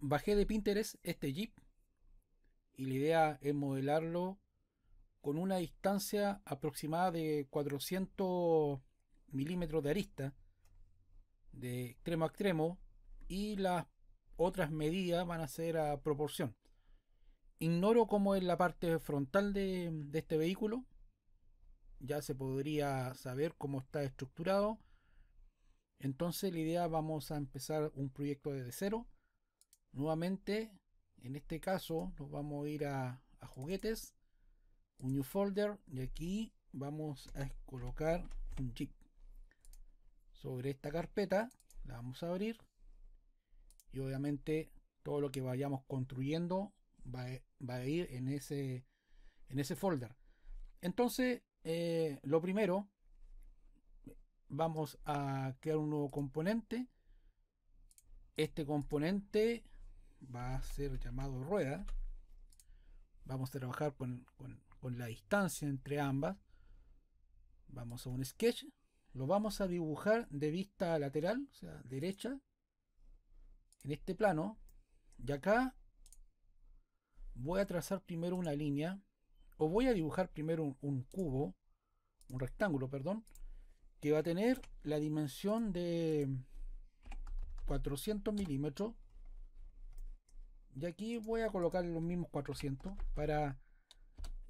Bajé de Pinterest este jeep y la idea es modelarlo con una distancia aproximada de 400 milímetros de arista de extremo a extremo y las otras medidas van a ser a proporción. Ignoro cómo es la parte frontal de, este vehículo. Ya se podría saber cómo está estructurado. Entonces la idea vamos a empezar un proyecto desde cero Nuevamente, en este caso, nos vamos a ir a, juguetes, un new folder, y aquí vamos a colocar un chip sobre esta carpeta. La vamos a abrir y obviamente todo lo que vayamos construyendo va a, ir en ese, en ese folder. Entonces, eh, lo primero, vamos a crear un nuevo componente. Este componente va a ser llamado rueda. Vamos a trabajar con, la distancia entre ambas. Vamos a un sketch. Lo vamos a dibujar de vista lateral, o sea, derecha, en este plano. Y acá voy a trazar primero una línea, o voy a dibujar primero un cubo, un rectángulo, perdón, que va a tener la dimensión de 400 milímetros y aquí voy a colocar los mismos 400 para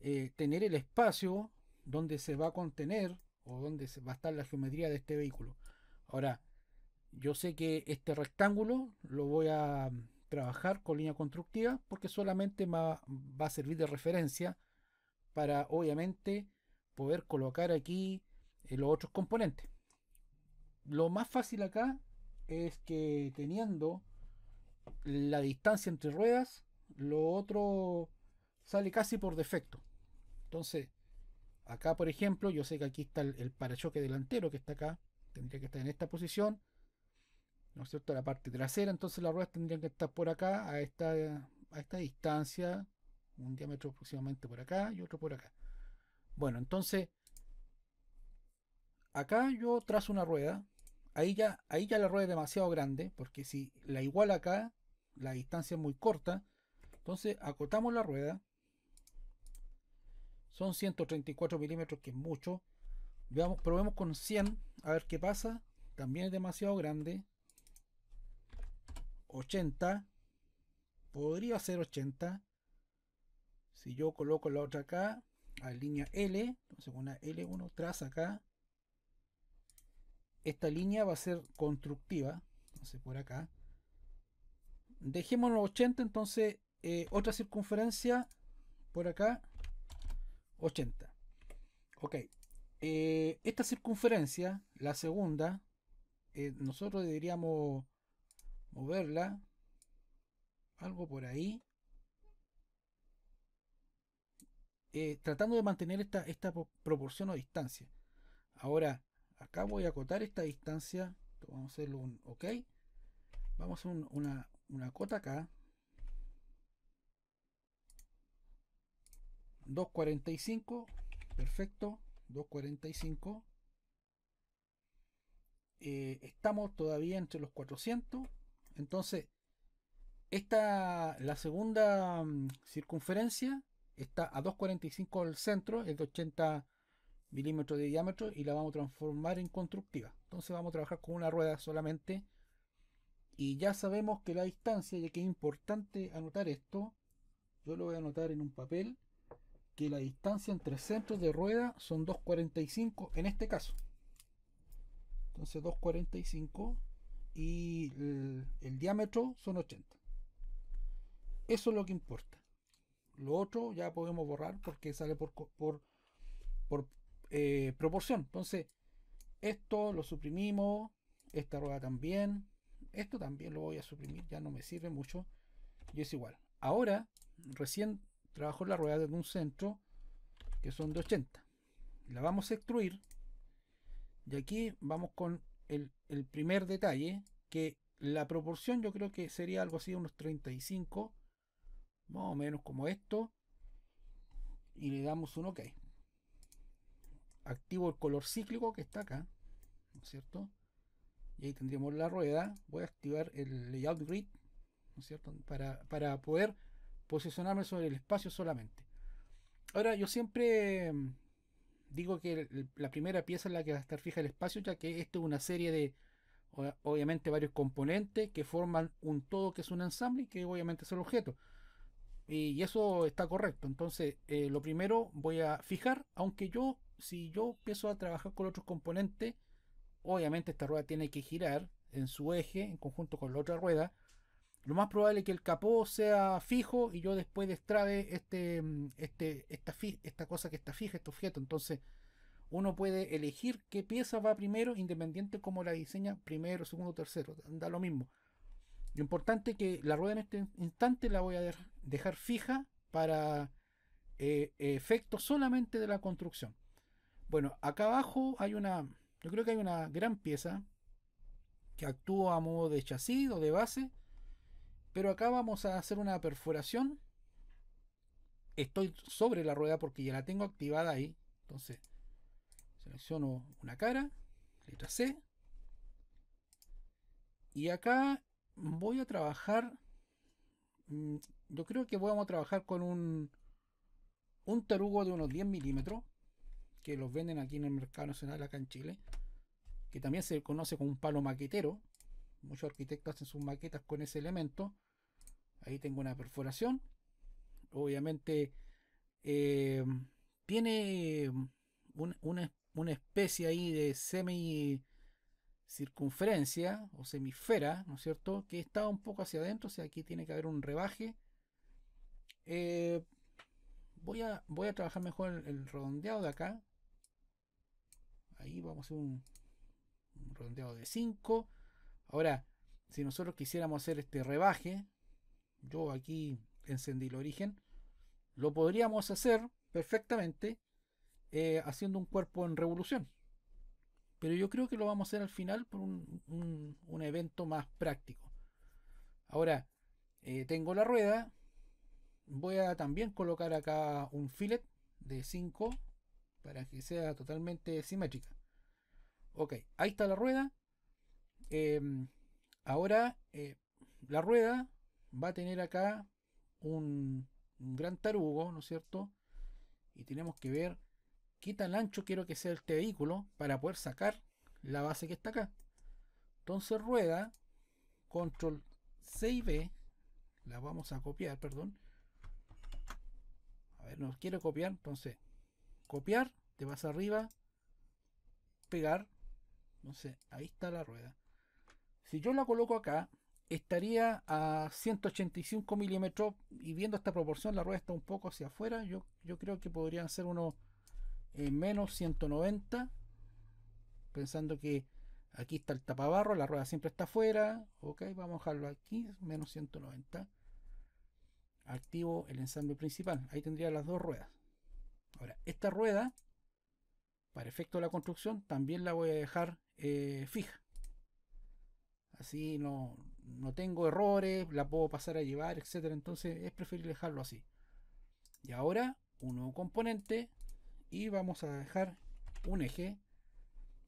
eh, tener el espacio donde se va a contener o donde va a estar la geometría de este vehículo. Ahora, yo sé que este rectángulo lo voy a trabajar con línea constructiva porque solamente va, a servir de referencia para obviamente poder colocar aquí eh, los otros componentes. Lo más fácil acá es que teniendo la distancia entre ruedas, lo otro sale casi por defecto. Entonces, acá por ejemplo, yo sé que aquí está el, parachoque delantero que está acá, tendría que estar en esta posición, ¿no es cierto? La parte trasera, entonces las ruedas tendrían que estar por acá, a esta, a esta distancia, un diámetro aproximadamente por acá y otro por acá. Bueno, entonces, acá yo trazo una rueda, ahí ya, ahí ya la rueda es demasiado grande, porque si la igual acá, la distancia es muy corta. Entonces acotamos la rueda. Son 134 milímetros, que es mucho. probemos con 100, a ver qué pasa. También es demasiado grande. 80. Podría ser 80. Si yo coloco la otra acá, a línea L, entonces una L1 tras acá. Esta línea va a ser constructiva, entonces por acá dejemos los 80, entonces eh, otra circunferencia por acá, 80. Ok, eh, esta circunferencia, la segunda, eh, nosotros deberíamos moverla algo por ahí. tratando de mantener esta, esta proporción o distancia. Ahora, acá voy a acotar esta distancia. Vamos a hacerlo un OK. Vamos a hacer una, una cota acá. 2.45, perfecto, 2.45. Eh, estamos todavía entre los 400. Entonces, esta, la segunda mm, circunferencia está a 2.45 el centro, es de 80 milímetros de diámetro y la vamos a transformar en constructiva. Entonces vamos a trabajar con una rueda solamente y ya sabemos que la distancia, ya que es importante anotar esto, yo lo voy a anotar en un papel, que la distancia entre centros de rueda son 2.45 en este caso. Entonces 2.45 y el, diámetro son 80. Eso es lo que importa. Lo otro ya podemos borrar porque sale por, por, por eh, proporción. Entonces esto lo suprimimos, esta rueda también, esto también lo voy a suprimir, ya no me sirve mucho. Y es igual. Ahora, recién trabajo la rueda de un centro que son de 80. La vamos a extruir. Y aquí vamos con el, primer detalle, que la proporción yo creo que sería algo así, unos 35, más o menos como esto. Y le damos un OK. Activo el color cíclico que está acá, ¿no es cierto? y ahí tendríamos la rueda. Voy a activar el layout grid, ¿no es cierto? Para, poder posicionarme sobre el espacio solamente. Ahora, yo siempre mm, digo que la primera pieza es la que va a estar fija el espacio, ya que esto es una serie de, obviamente, varios componentes que forman un todo que es un ensamble y que obviamente es el objeto. Y, eso está correcto. Entonces, eh, lo primero voy a fijar, aunque yo, si yo empiezo a trabajar con otros componentes, obviamente esta rueda tiene que girar en su eje en conjunto con la otra rueda. Lo más probable es que el capó sea fijo y yo después destrabe este, mm, este, esta, esta cosa que está fija, este objeto. Entonces uno puede elegir qué pieza va primero, independiente como la diseña primero, segundo, tercero. Da lo mismo. Lo importante es que la rueda en este instante la voy a dejar fija para eh, efectos solamente de la construcción. Bueno, acá abajo hay una yo creo que hay una gran pieza que actúa a modo de chasis o de base, pero acá vamos a hacer una perforación. Estoy sobre la rueda porque ya la tengo activada ahí. Entonces, selecciono una cara, letra C. Y acá voy a trabajar, mm, yo creo que vamos a trabajar con un, un tarugo de unos 10 milímetros que los venden aquí en el mercado nacional, acá en Chile, que también se conoce como un palo maquetero. Muchos arquitectos hacen sus maquetas con ese elemento. Ahí tengo una perforación. Obviamente eh, tiene una, especie ahí de semicircunferencia o semisfera, ¿no es cierto? Que está un poco hacia adentro, o sea, aquí tiene que haber un rebaje. Eh, voy, a, voy a trabajar mejor el redondeado de acá vamos a hacer un, rondeo de 5. Ahora, si nosotros quisiéramos hacer este rebaje, yo aquí encendí el origen, lo podríamos hacer perfectamente eh, haciendo un cuerpo en revolución. Pero yo creo que lo vamos a hacer al final por un, evento más práctico. Ahora, eh, tengo la rueda. Voy a también colocar acá un fillet de 5 para que sea totalmente simétrica. Ok, ahí está la rueda. Em, ahora eh, la rueda va a tener acá un, gran tarugo, ¿no es cierto? Y tenemos que ver qué tan ancho quiero que sea este vehículo para poder sacar la base que está acá. Entonces rueda, control C y b la vamos a copiar, perdón. A ver, nos quiero copiar, entonces copiar, te vas arriba, pegar, entonces, ahí está la rueda. Si yo la coloco acá, estaría a 185 milímetros y viendo esta proporción, la rueda está un poco hacia afuera. Yo, yo creo que podrían ser unos eh, menos 190, pensando que aquí está el tapabarro, la rueda siempre está afuera. Ok, vamos a dejarlo aquí, menos 190. Activo el ensamble principal, ahí tendría las dos ruedas. Ahora, esta rueda para efecto de la construcción también la voy a dejar eh, fija así no, no tengo errores la puedo pasar a llevar etcétera entonces es preferible dejarlo así y ahora un nuevo componente y vamos a dejar un eje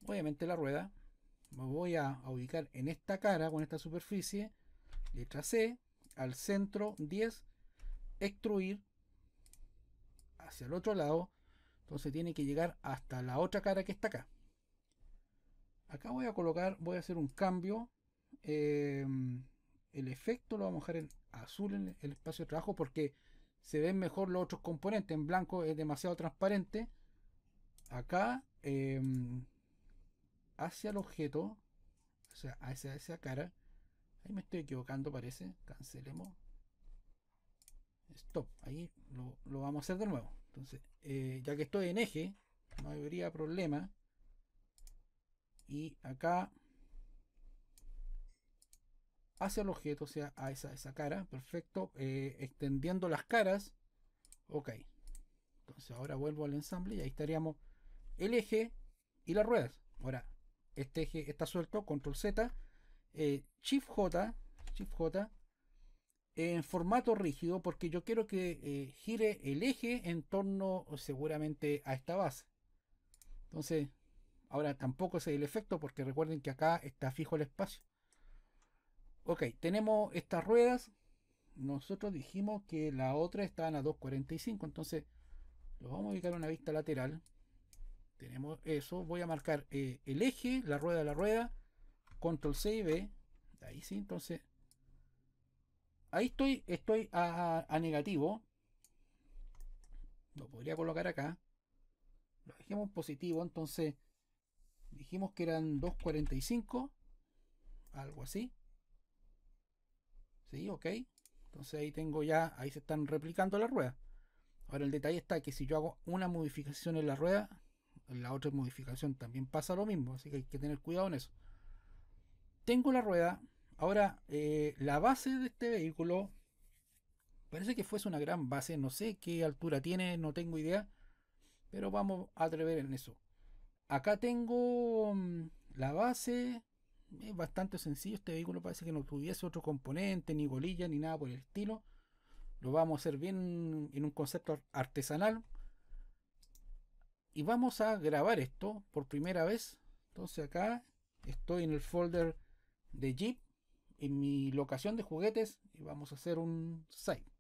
obviamente la rueda me voy a ubicar en esta cara con esta superficie letra C al centro 10 extruir hacia el otro lado entonces tiene que llegar hasta la otra cara que está acá. Acá voy a colocar, voy a hacer un cambio. Em, el efecto lo vamos a dejar en azul en el espacio de trabajo porque se ven mejor los otros componentes. En blanco es demasiado transparente. Acá, em, hacia el objeto, o sea, hacia esa cara. Ahí me estoy equivocando, parece. Cancelemos. Stop. Ahí lo vamos a hacer de nuevo. Entonces, eh, ya que estoy en eje, no habría problema. Y acá hacia el objeto, o sea, a esa, esa cara, perfecto, eh, extendiendo las caras, ok, entonces ahora vuelvo al ensamble y ahí estaríamos el eje y las ruedas, ahora, este eje está suelto, control Z, eh, shift J, shift J, en formato rígido porque yo quiero que eh, gire el eje en torno seguramente a esta base. Entonces, ahora tampoco es el efecto porque recuerden que acá está fijo el espacio. Ok, tenemos estas ruedas. Nosotros dijimos que la otra en a 2.45, entonces lo vamos a ubicar en una vista lateral. Tenemos eso, voy a marcar eh, el eje, la rueda, la rueda, control C y B. Ahí sí, entonces ahí estoy, estoy a, negativo. Lo podría colocar acá. Lo dejemos positivo, entonces dijimos que eran 2.45, algo así. Sí, ok. Entonces ahí tengo ya, ahí se están replicando las ruedas. Ahora el detalle está que si yo hago una modificación en la rueda, en la otra modificación también pasa lo mismo, así que hay que tener cuidado en eso. Tengo la rueda, Ahora, eh, la base de este vehículo parece que fuese una gran base, no sé qué altura tiene, no tengo idea, pero vamos a atrever en eso. Acá tengo mm, la base, es bastante sencillo, este vehículo parece que no tuviese otro componente, ni golilla, ni nada por el estilo. Lo vamos a hacer bien en un concepto artesanal. Y vamos a grabar esto por primera vez. Entonces acá estoy en el folder de Jeep en mi locación de juguetes y vamos a hacer un site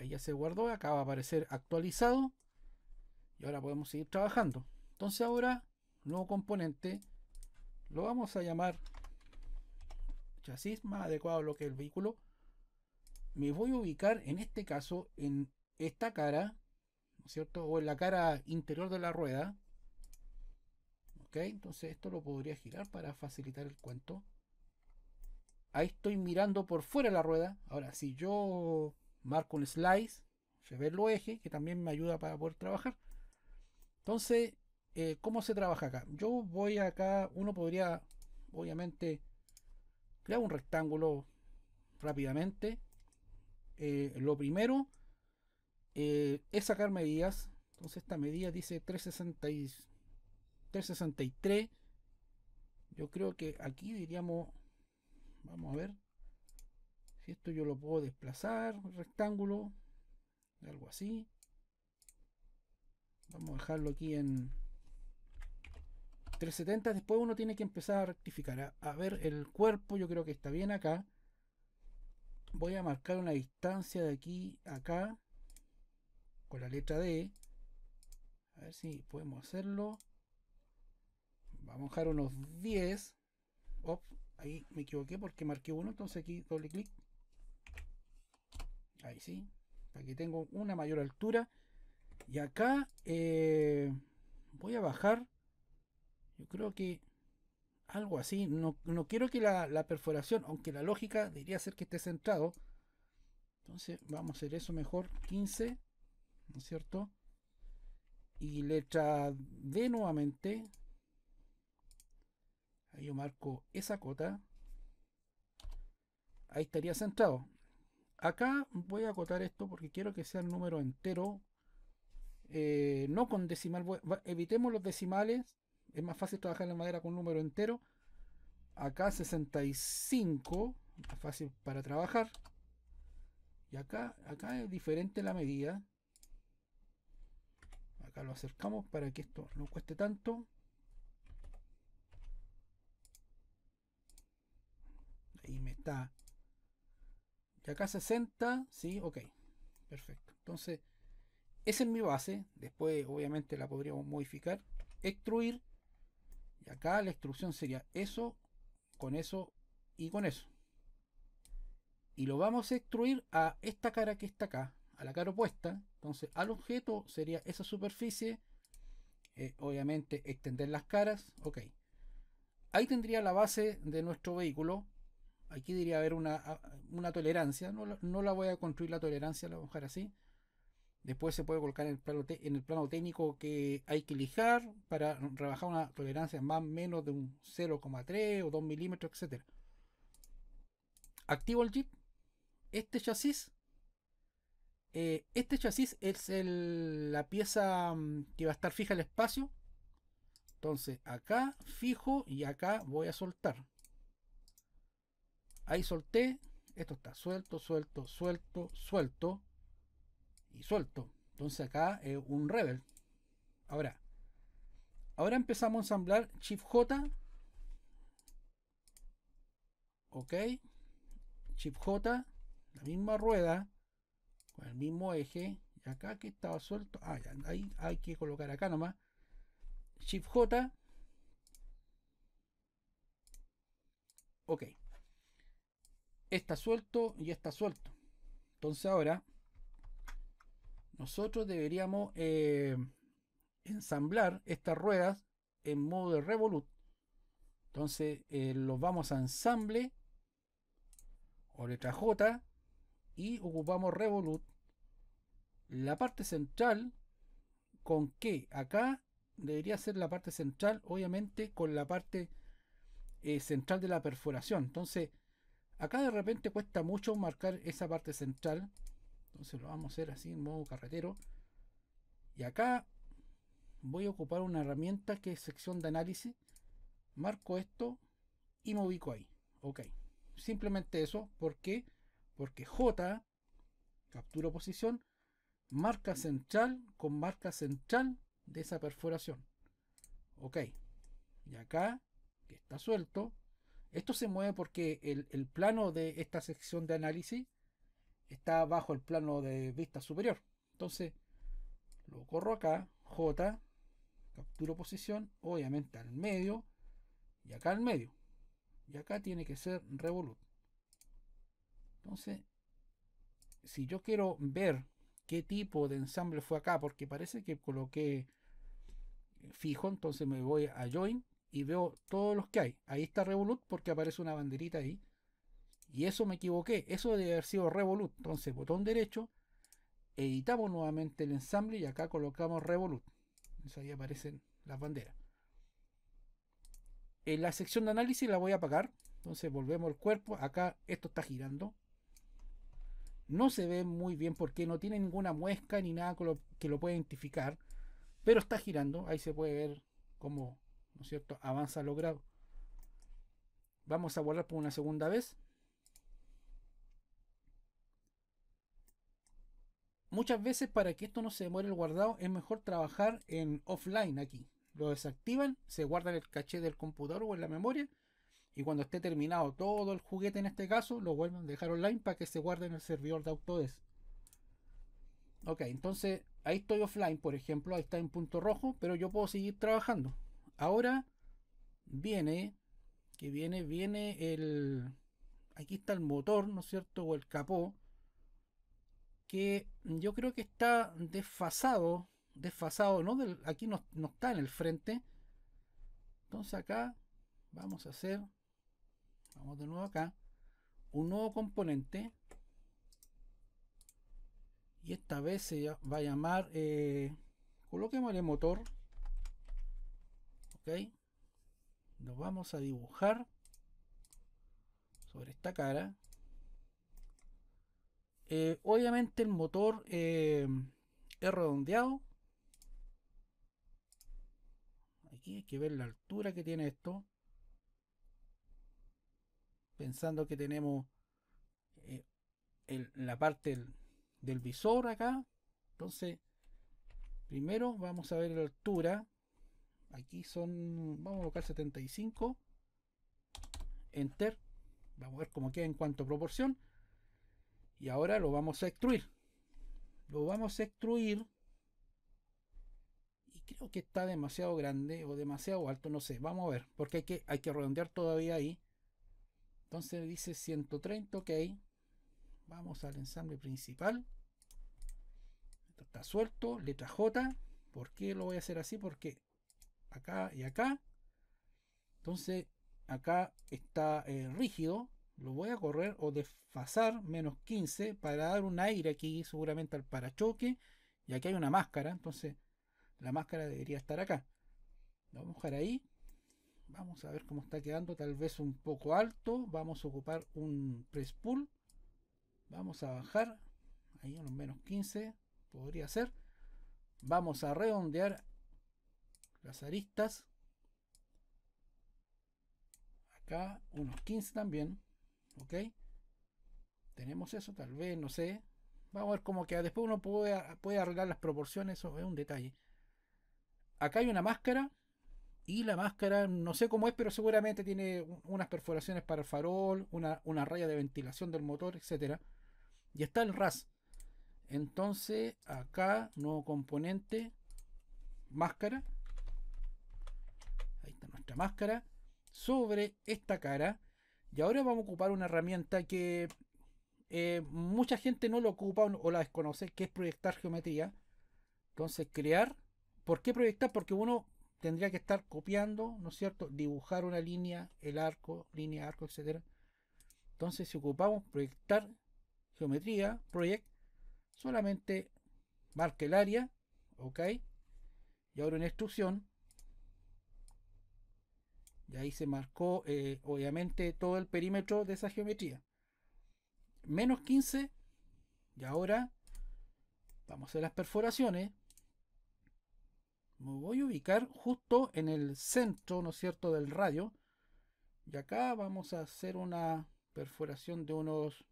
Ahí ya se guardó, acaba va a aparecer actualizado y ahora podemos seguir trabajando. Entonces ahora, nuevo componente, lo vamos a llamar chasis más adecuado a lo que es el vehículo. Me voy a ubicar en este caso en esta cara, ¿no es cierto? O en la cara interior de la rueda. Ok, entonces esto lo podría girar para facilitar el cuento ahí estoy mirando por fuera de la rueda. Ahora, si yo marco un slice, se ve el eje, que también me ayuda para poder trabajar. Entonces, eh, ¿cómo se trabaja acá? Yo voy acá, uno podría, obviamente, crear un rectángulo rápidamente. Eh, lo primero eh, es sacar medidas. Entonces, esta medida dice 363. Yo creo que aquí diríamos Vamos a ver si esto yo lo puedo desplazar, rectángulo, algo así. Vamos a dejarlo aquí en 370. Después uno tiene que empezar a rectificar. A, ver, el cuerpo yo creo que está bien acá. Voy a marcar una distancia de aquí acá con la letra D. A ver si podemos hacerlo. Vamos a dejar unos 10. Ahí me equivoqué porque marqué uno, entonces aquí doble clic. Ahí sí. Aquí tengo una mayor altura. Y acá eh, voy a bajar. Yo creo que algo así. No, quiero que la, la, perforación, aunque la lógica debería ser que esté centrado. Entonces vamos a hacer eso mejor. 15, ¿no es cierto? Y letra D nuevamente. Ahí yo marco esa cota. Ahí estaría centrado. Acá voy a acotar esto porque quiero que sea el número entero. Eh, no con decimal. Evitemos los decimales. Es más fácil trabajar la madera con un número entero. Acá 65. Más fácil para trabajar. Y acá, acá es diferente la medida. Acá lo acercamos para que esto no cueste tanto. y me está y acá 60, sí, ok, perfecto. Entonces, esa es mi base, después obviamente la podríamos modificar, extruir, y acá la extrucción sería eso, con eso y con eso. Y lo vamos a extruir a esta cara que está acá, a la cara opuesta, entonces al objeto sería esa superficie, eh, obviamente extender las caras, ok. Ahí tendría la base de nuestro vehículo, aquí diría haber una, una tolerancia, no la, voy a construir la tolerancia, la voy a dejar así. Después se puede colocar en el plano, en el plano técnico que hay que lijar para rebajar una tolerancia más o menos de un 0,3 o 2 milímetros, etc. Activo el Jeep. Este chasis. Eh, este chasis es la pieza mm, que va a estar fija el espacio. Entonces acá fijo y acá voy a soltar. Ahí solté. Esto está suelto, suelto, suelto, suelto. Y suelto. Entonces acá es un rebel. Ahora. Ahora empezamos a ensamblar Shift J. Ok. Chip J. La misma rueda. Con el mismo eje. Y acá que estaba suelto. Ah, ya, ahí hay que colocar acá nomás. Shift J. Ok está suelto y está suelto. Entonces ahora nosotros deberíamos eh, ensamblar estas ruedas en modo de revolut. Entonces eh, los vamos a ensamble o letra J y ocupamos revolut. La parte central con que acá debería ser la parte central, obviamente con la parte eh, central de la perforación. Entonces Acá de repente cuesta mucho marcar esa parte central. Entonces lo vamos a hacer así en modo carretero. Y acá voy a ocupar una herramienta que es sección de análisis. Marco esto y me ubico ahí. Ok. Simplemente eso. ¿Por qué? Porque J, captura posición, marca central con marca central de esa perforación. Ok. Y acá, que está suelto, esto se mueve porque el, plano de esta sección de análisis está bajo el plano de vista superior. Entonces, lo corro acá, J, capturo posición, obviamente al medio, y acá al medio. Y acá tiene que ser revolut. Entonces, si yo quiero ver qué tipo de ensamble fue acá, porque parece que coloqué fijo, entonces me voy a join y veo todos los que hay. Ahí está Revolut porque aparece una banderita ahí. Y eso me equivoqué, eso debe haber sido Revolut. Entonces, botón derecho, editamos nuevamente el ensamble y acá colocamos Revolut. Entonces ahí aparecen las banderas. En la sección de análisis la voy a apagar. Entonces volvemos al cuerpo. Acá esto está girando. No se ve muy bien porque no tiene ninguna muesca ni nada que lo, que lo pueda identificar. Pero está girando. Ahí se puede ver cómo ¿no es cierto? Avanza logrado. Vamos a guardar por una segunda vez. Muchas veces para que esto no se demore el guardado es mejor trabajar en offline aquí. Lo desactivan, se guarda en el caché del computador o en la memoria y cuando esté terminado todo el juguete en este caso lo vuelven a dejar online para que se guarde en el servidor de Autodesk. Ok, entonces ahí estoy offline, por ejemplo, ahí está en punto rojo, pero yo puedo seguir trabajando. Ahora viene, que viene, viene el, aquí está el motor, ¿no es cierto? O el capó, que yo creo que está desfasado, desfasado, ¿no? aquí no, está en el frente. Entonces acá vamos a hacer, vamos de nuevo acá, un nuevo componente. Y esta vez se va a llamar, eh, coloquemos el motor nos vamos a dibujar sobre esta cara eh, obviamente el motor eh, es redondeado aquí hay que ver la altura que tiene esto pensando que tenemos eh, la parte del, del visor acá entonces primero vamos a ver la altura Aquí son, vamos a colocar 75. Enter. Vamos a ver cómo queda en cuanto a proporción. Y ahora lo vamos a extruir. Lo vamos a extruir. Y creo que está demasiado grande o demasiado alto, no sé. Vamos a ver, porque hay que, hay que redondear todavía ahí. Entonces dice 130, ok. Vamos al ensamble principal. está suelto, letra J. ¿Por qué lo voy a hacer así? Porque acá y acá. Entonces acá está eh, rígido. Lo voy a correr o desfasar menos 15 para dar un aire aquí seguramente al parachoque. Y aquí hay una máscara. Entonces la máscara debería estar acá. vamos a dejar ahí. Vamos a ver cómo está quedando. Tal vez un poco alto. Vamos a ocupar un press pull. Vamos a bajar. Ahí a menos 15. Podría ser. Vamos a redondear las aristas. Acá unos 15 también. ¿Ok? Tenemos eso, tal vez, no sé. Vamos a ver cómo que Después uno puede, arreglar las proporciones, eso es un detalle. Acá hay una máscara. Y la máscara, no sé cómo es, pero seguramente tiene unas perforaciones para el farol, una, una raya de ventilación del motor, etc. Y está el RAS. Entonces, acá, nuevo componente, máscara máscara sobre esta cara. Y ahora vamos a ocupar una herramienta que eh, mucha gente no lo ocupa o la desconoce, que es proyectar geometría. Entonces, crear. ¿Por qué proyectar? Porque uno tendría que estar copiando, ¿no es cierto? Dibujar una línea, el arco, línea, arco, etcétera Entonces, si ocupamos proyectar geometría, project, solamente marca el área, ok. Y ahora una instrucción, y ahí se marcó, eh, obviamente, todo el perímetro de esa geometría. Menos 15. Y ahora vamos a hacer las perforaciones. Me voy a ubicar justo en el centro, ¿no es cierto?, del radio. Y acá vamos a hacer una perforación de unos...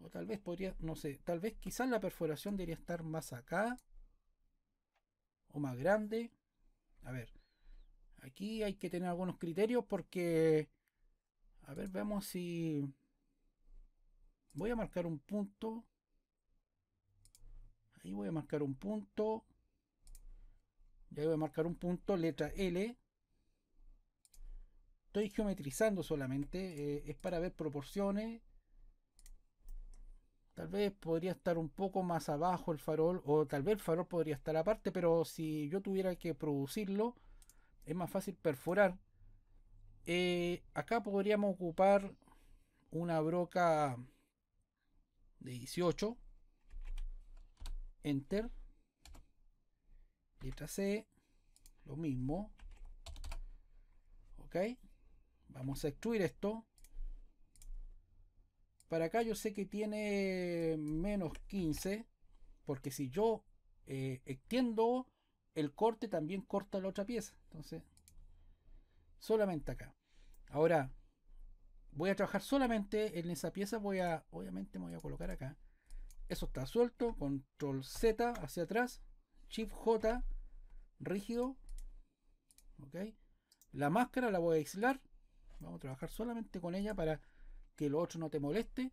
O tal vez podría, no sé, tal vez quizás la perforación debería estar más acá. O más grande. A ver. Aquí hay que tener algunos criterios porque... A ver, veamos si... Voy a marcar un punto. Ahí voy a marcar un punto. Ya voy a marcar un punto, letra L. Estoy geometrizando solamente. Eh, es para ver proporciones. Tal vez podría estar un poco más abajo el farol. O tal vez el farol podría estar aparte. Pero si yo tuviera que producirlo es más fácil perforar. Eh, acá podríamos ocupar una broca de 18. Enter. Letra C. Lo mismo. Ok. Vamos a extruir esto. Para acá yo sé que tiene menos 15. Porque si yo eh, extiendo el corte también corta la otra pieza. Entonces, solamente acá. Ahora, voy a trabajar solamente en esa pieza. Voy a, obviamente, me voy a colocar acá. Eso está suelto. Control Z hacia atrás. Shift J, rígido. Ok. La máscara la voy a aislar. Vamos a trabajar solamente con ella para que lo otro no te moleste.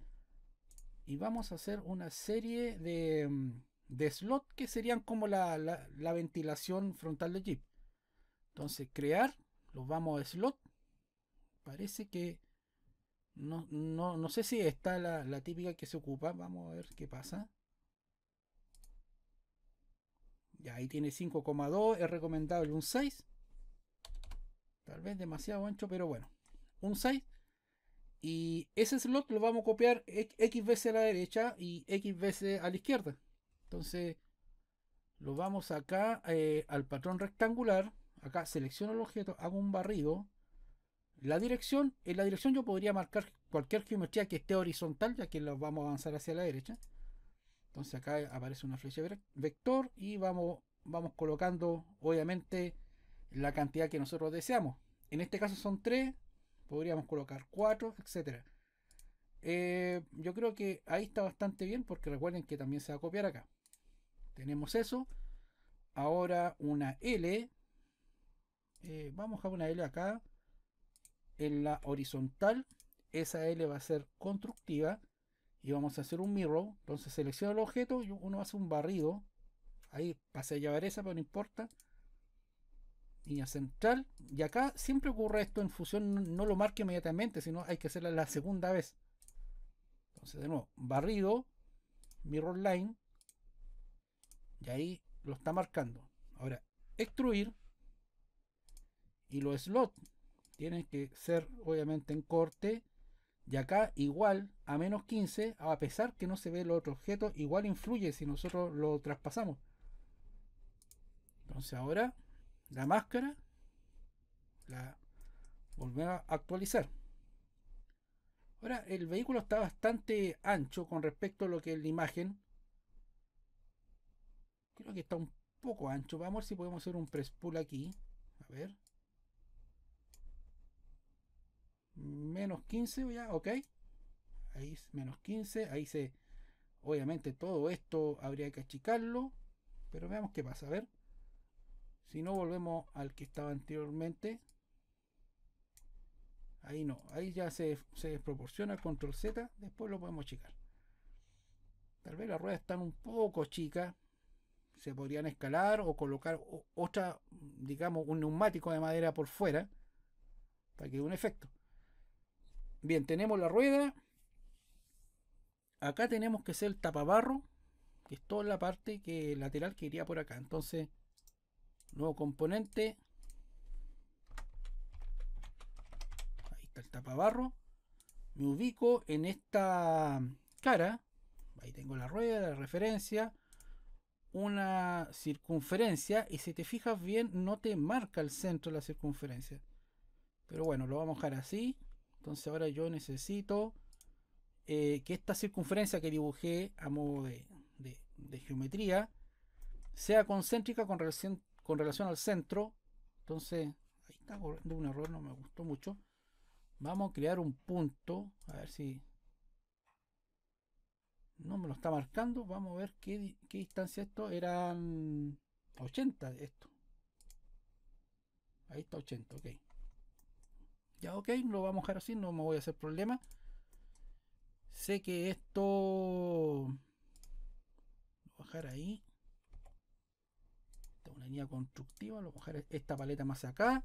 Y vamos a hacer una serie de mm, de slot que serían como la, la, ventilación frontal de Jeep. Entonces, crear, los vamos a slot. Parece que no, sé si está la, la típica que se ocupa. Vamos a ver qué pasa. Ya ahí tiene 5,2. Es recomendable un 6. Tal vez demasiado ancho, pero bueno. Un 6. Y ese slot lo vamos a copiar X veces a la derecha y X veces a la izquierda. Entonces, lo vamos acá eh, al patrón rectangular. Acá selecciono el objeto, hago un barrido. La dirección, en la dirección yo podría marcar cualquier geometría que esté horizontal, ya que lo vamos a avanzar hacia la derecha. Entonces acá aparece una flecha vector y vamos, vamos colocando, obviamente, la cantidad que nosotros deseamos. En este caso son 3, podríamos colocar 4, etc. Eh, yo creo que ahí está bastante bien porque recuerden que también se va a copiar acá. Tenemos eso. Ahora una L. Eh, vamos a una L acá. En la horizontal. Esa L va a ser constructiva. Y vamos a hacer un mirror. Entonces selecciono el objeto y uno hace un barrido. Ahí pasé a llevar esa, pero no importa. Línea central. Y acá siempre ocurre esto en fusión. No lo marque inmediatamente, sino hay que hacerla la segunda vez. Entonces de nuevo, barrido. Mirror line. Y ahí lo está marcando. Ahora, extruir y los slots tienen que ser obviamente en corte. Y acá igual a menos 15, a pesar que no se ve el otro objeto, igual influye si nosotros lo traspasamos. Entonces ahora la máscara la volvemos a actualizar. Ahora el vehículo está bastante ancho con respecto a lo que es la imagen. Creo que está un poco ancho. Vamos a ver si podemos hacer un press pull aquí. A ver. Menos 15 ya, ok. Ahí es menos 15. Ahí se... Obviamente todo esto habría que achicarlo. Pero veamos qué pasa. A ver. Si no volvemos al que estaba anteriormente. Ahí no. Ahí ya se, se desproporciona el control Z. Después lo podemos achicar. Tal vez las ruedas están un poco chicas se podrían escalar o colocar otra, digamos, un neumático de madera por fuera para que dé un efecto. Bien, tenemos la rueda. Acá tenemos que ser el tapabarro, que es toda la parte que, lateral que iría por acá. Entonces, nuevo componente. Ahí está el tapabarro. Me ubico en esta cara. Ahí tengo la rueda, la referencia una circunferencia y si te fijas bien no te marca el centro de la circunferencia. Pero bueno, lo vamos a dejar así. Entonces ahora yo necesito eh, que esta circunferencia que dibujé a modo de, geometría sea concéntrica con relación, con relación al centro. Entonces, ahí está corriendo un error, no me gustó mucho. Vamos a crear un punto, a ver si no me lo está marcando. Vamos a ver qué, qué distancia esto. Eran 80 de esto. Ahí está 80, ok. Ya ok, lo vamos a dejar así, no me voy a hacer problema. Sé que esto... Lo voy a ahí. Esta una línea constructiva, lo voy a dejar esta paleta más acá.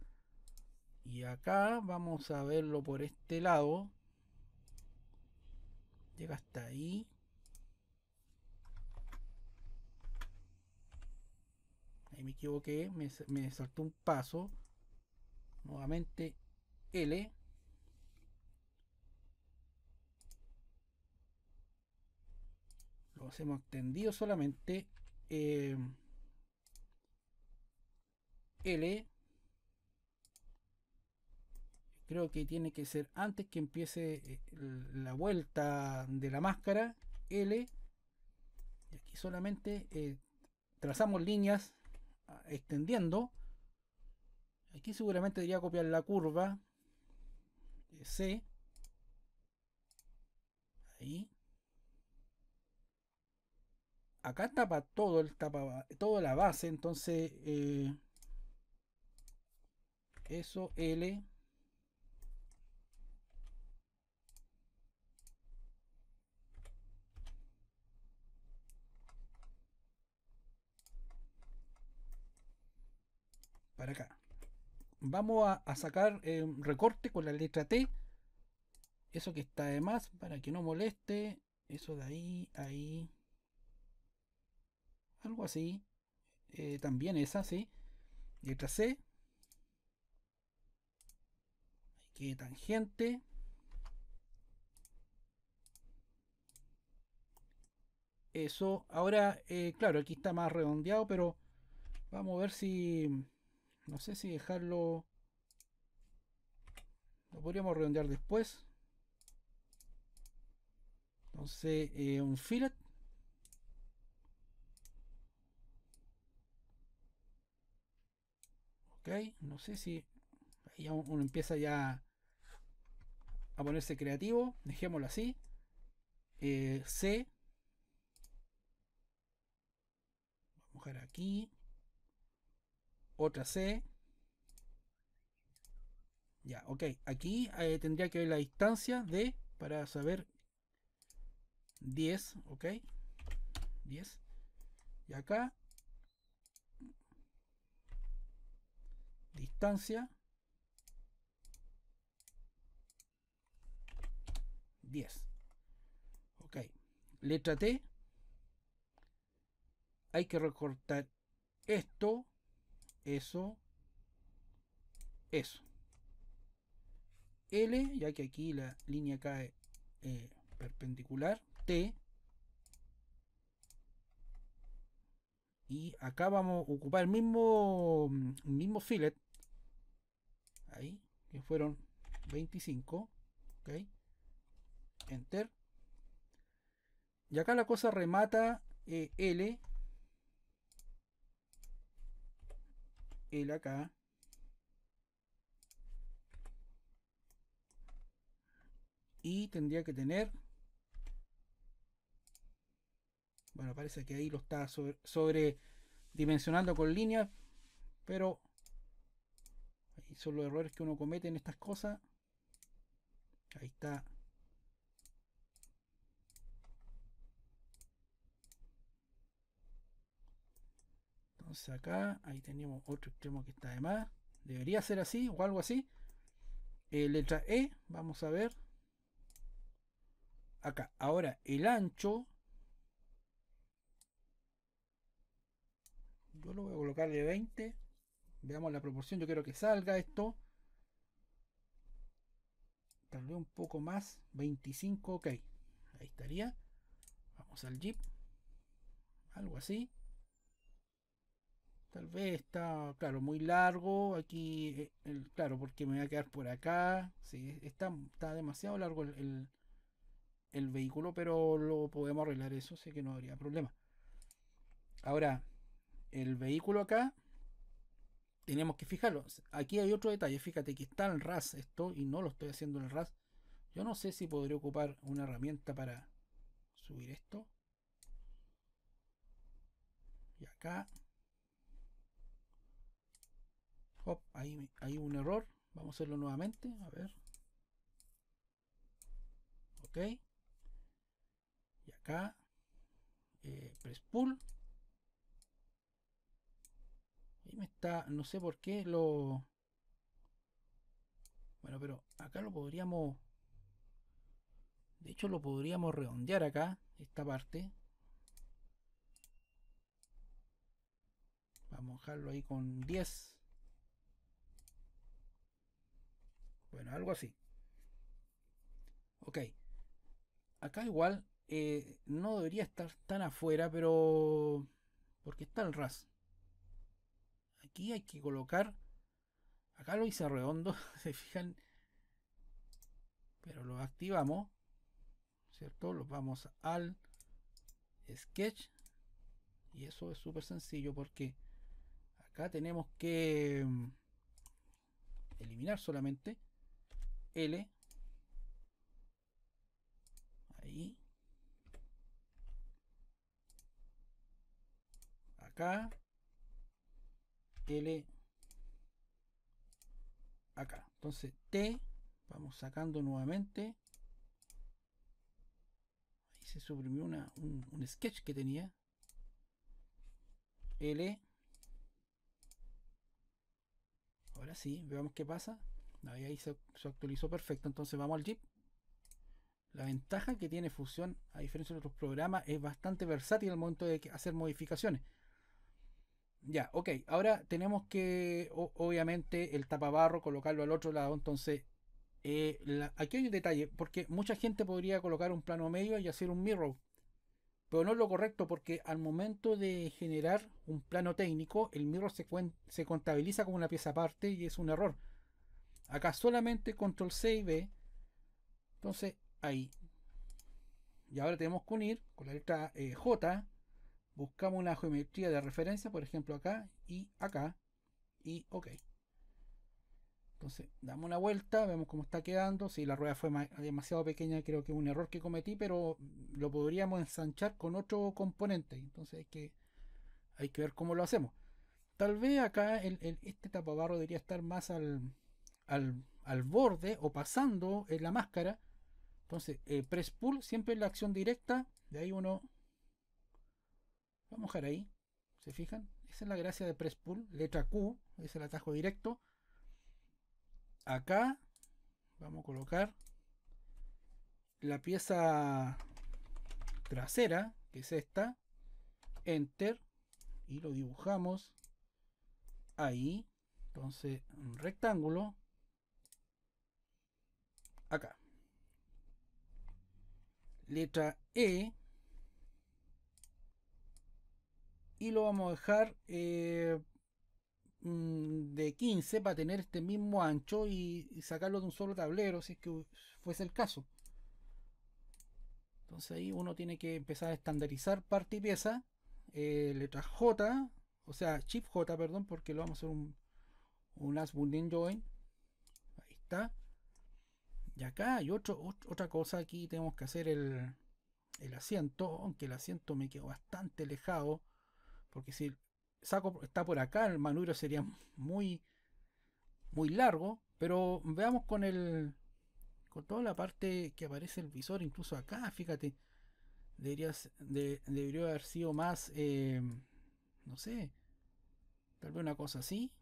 Y acá vamos a verlo por este lado. Llega hasta ahí. me equivoqué, me, me saltó un paso. Nuevamente L. Lo hacemos extendido solamente. Em, L. Creo que tiene que ser antes que empiece eh, la vuelta de la máscara. L. Y aquí solamente eh, trazamos líneas extendiendo. Aquí seguramente debería copiar la curva C. Ahí. Acá tapa todo el tapa toda la base, entonces eh, eso L para acá. Vamos a, sacar eh, recorte con la letra T. Eso que está de más para que no moleste. Eso de ahí, ahí. Algo así. Eh, también esa, sí. Letra C. Aquí tangente. Eso. Ahora, eh, claro, aquí está más redondeado, pero vamos a ver si no sé si dejarlo... Lo podríamos redondear después. Entonces, eh, un fillet. Ok, no sé si... Ahí uno empieza ya a ponerse creativo. Dejémoslo así. Eh, C. Vamos a dejar aquí otra C. Ya, ok. Aquí eh, tendría que ver la distancia de, para saber, 10, ok. 10. Y acá, distancia, 10. Ok. Letra T. Hay que recortar esto eso, eso. L, ya que aquí la línea cae eh, perpendicular, T. Y acá vamos a ocupar el mismo, mm, mismo fillet. Ahí, que fueron 25. Ok. Enter. Y acá la cosa remata eh, L él acá. Y tendría que tener... Bueno, parece que ahí lo está sobre, dimensionando con líneas. Pero... Ahí son los errores que uno comete en estas cosas. Ahí está. Entonces acá, ahí tenemos otro extremo que está de más. Debería ser así o algo así. Eh, letra E, vamos a ver. Acá, ahora el ancho. Yo lo voy a colocar de 20. Veamos la proporción, yo quiero que salga esto. Tal un poco más, 25, ok. Ahí estaría. Vamos al jeep. Algo así. Tal vez está, claro, muy largo. Aquí, eh, claro, porque me voy a quedar por acá. Sí, está, demasiado largo el, vehículo, pero lo podemos arreglar eso, así que no habría problema. Ahora, el vehículo acá, tenemos que fijarlo. Aquí hay otro detalle, fíjate que está en RAS esto y no lo estoy haciendo en RAS. Yo no sé si podría ocupar una herramienta para subir esto. Y acá Hop, ahí hay un error. Vamos a hacerlo nuevamente. A ver. Ok. Y acá. Eh, press pull. Y me está. No sé por qué lo. Bueno, pero acá lo podríamos. De hecho, lo podríamos redondear acá. Esta parte. Vamos a dejarlo ahí con 10. Bueno, algo así. Ok. Acá igual eh, no debería estar tan afuera, pero... Porque está el RAS. Aquí hay que colocar... Acá lo hice redondo, se fijan. Pero lo activamos. ¿Cierto? Lo vamos al sketch. Y eso es súper sencillo porque acá tenemos que mm, eliminar solamente L. Ahí. Acá. L. Acá. Entonces T. Vamos sacando nuevamente. Ahí se suprimió una, un sketch que tenía. L. Ahora sí, veamos qué pasa. Ahí, se, actualizó perfecto. Entonces vamos al Jeep. La ventaja que tiene Fusion, a diferencia de otros programas, es bastante versátil al momento de hacer modificaciones. Ya, ok. Ahora tenemos que, obviamente, el tapabarro colocarlo al otro lado. Entonces, eh, aquí hay un detalle, porque mucha gente podría colocar un plano medio y hacer un mirror. Pero no es lo correcto porque al momento de generar un plano técnico, el mirror se, se contabiliza como una pieza aparte y es un error. Acá solamente control C y B. Entonces ahí. Y ahora tenemos que unir con la letra eh, J. Buscamos una geometría de referencia, por ejemplo acá y acá. Y OK. Entonces damos una vuelta, vemos cómo está quedando. Si la rueda fue demasiado pequeña, creo que es un error que cometí, pero lo podríamos ensanchar con otro componente. Entonces hay que, hay que ver cómo lo hacemos. Tal vez acá este tapabarro debería estar más al, al, borde o pasando en eh, la máscara. Entonces, eh, press pull siempre es la acción directa. De ahí uno. Vamos a dejar ahí. ¿Se fijan? Esa es la gracia de press pull. Letra Q es el atajo directo. Acá vamos a colocar la pieza trasera, que es esta. Enter. Y lo dibujamos ahí. Entonces, un rectángulo acá. Letra E. Y lo vamos a dejar eh, mm, de 15 para tener este mismo ancho y, sacarlo de un solo tablero si es que fuese el caso. Entonces ahí uno tiene que empezar a estandarizar parte y pieza. Eh, letra J, o sea, chip J, perdón, porque lo vamos a hacer un, un last join. Ahí está. Y acá hay otro, otra cosa, aquí tenemos que hacer el, asiento, aunque el asiento me quedó bastante alejado, porque si saco está por acá, el manubrio sería muy, muy largo, pero veamos con el con toda la parte que aparece el visor, incluso acá, fíjate, debería, de, haber sido más, eh, no sé, tal vez una cosa así,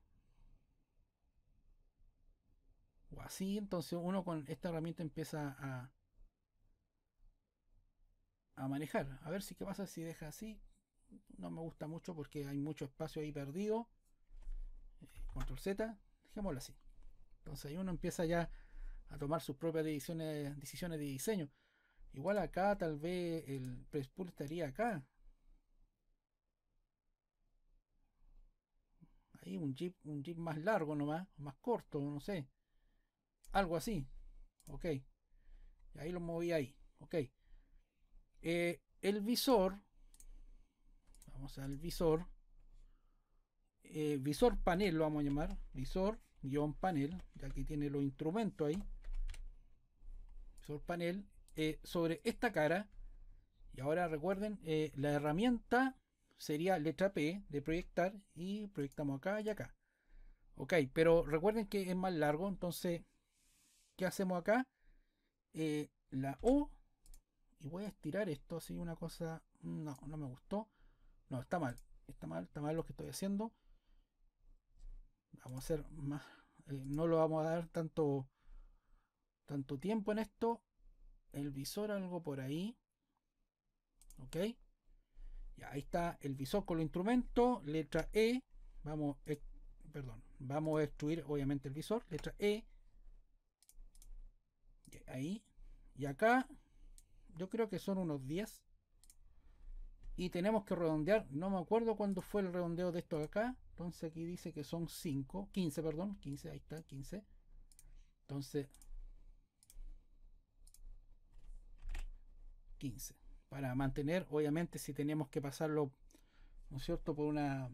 o así. Entonces uno con esta herramienta empieza a, a manejar. A ver si qué pasa si deja así. No me gusta mucho porque hay mucho espacio ahí perdido. Eh, control Z, dejémoslo así. Entonces ahí uno empieza ya a tomar sus propias decisiones, decisiones de diseño. Igual acá tal vez el press estaría acá. Ahí un jeep, un jeep más largo nomás, más corto, no sé. Algo así. Ok. Y ahí lo moví ahí. Ok. Eh, el visor. Vamos al visor. Eh, visor panel lo vamos a llamar. Visor guión panel. Ya que tiene los instrumentos ahí. Visor panel. Eh, sobre esta cara. Y ahora recuerden, la herramienta sería letra P de proyectar. Y proyectamos acá y acá. Ok, pero recuerden que es más largo, entonces ¿Qué hacemos acá? Eh, la U Y voy a estirar esto, así una cosa... No, no me gustó. No, está mal. Está mal, está mal lo que estoy haciendo. Vamos a hacer más... Eh, no lo vamos a dar tanto, tanto tiempo en esto. El visor, algo por ahí. Ok. Ya, ahí está el visor con los instrumentos. Letra E. Vamos, perdón. Vamos a destruir obviamente el visor. Letra E Ahí. Y acá yo creo que son unos 10. Y tenemos que redondear. No me acuerdo cuándo fue el redondeo de esto de acá. Entonces aquí dice que son 5. 15, perdón. 15, ahí está, 15. Entonces... 15. Para mantener, obviamente, si tenemos que pasarlo, ¿no es cierto?, por una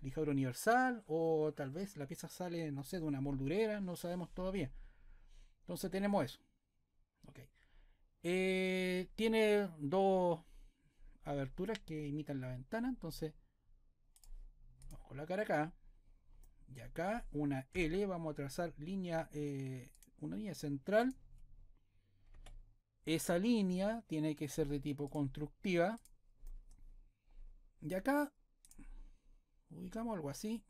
lijadora universal o tal vez la pieza sale, no sé, de una moldurera, no sabemos todavía. Entonces tenemos eso. Okay. Eh, tiene dos aberturas que imitan la ventana. Entonces, vamos a la cara acá. Y acá una L. Vamos a trazar línea, eh, una línea central. Esa línea tiene que ser de tipo constructiva. Y acá ubicamos algo así.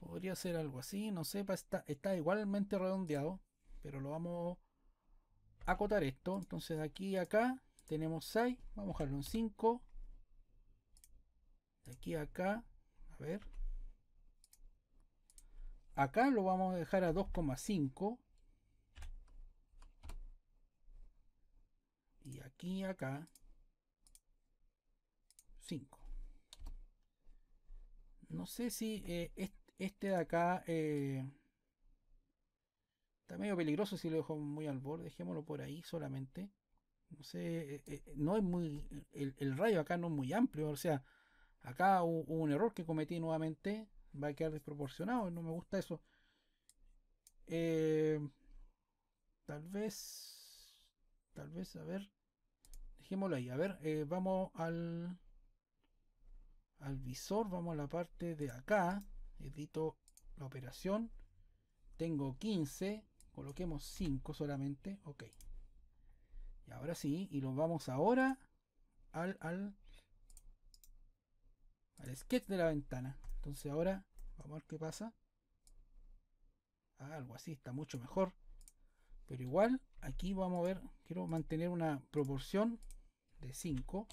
Podría ser algo así, no sé, está, igualmente redondeado, pero lo vamos a acotar esto. Entonces de aquí a acá tenemos 6, vamos a dejarlo en 5. De aquí a acá, a ver. Acá lo vamos a dejar a 2,5. Y aquí acá 5. No sé si eh, este este de acá eh, está medio peligroso si lo dejo muy al borde. Dejémoslo por ahí solamente. No sé, eh, eh, no es muy. El, el, acá no es muy amplio. O sea, acá hubo un error que cometí nuevamente. Va a quedar desproporcionado. No me gusta eso. tal vez. Tal vez, a ver. Dejémoslo ahí. A ver, vamos al. Al visor. Vamos a la parte de acá edito la operación tengo 15 coloquemos 5 solamente ok y ahora sí y lo vamos ahora al, al al sketch de la ventana entonces ahora vamos a ver qué pasa ah, algo así está mucho mejor pero igual aquí vamos a ver quiero mantener una proporción de 5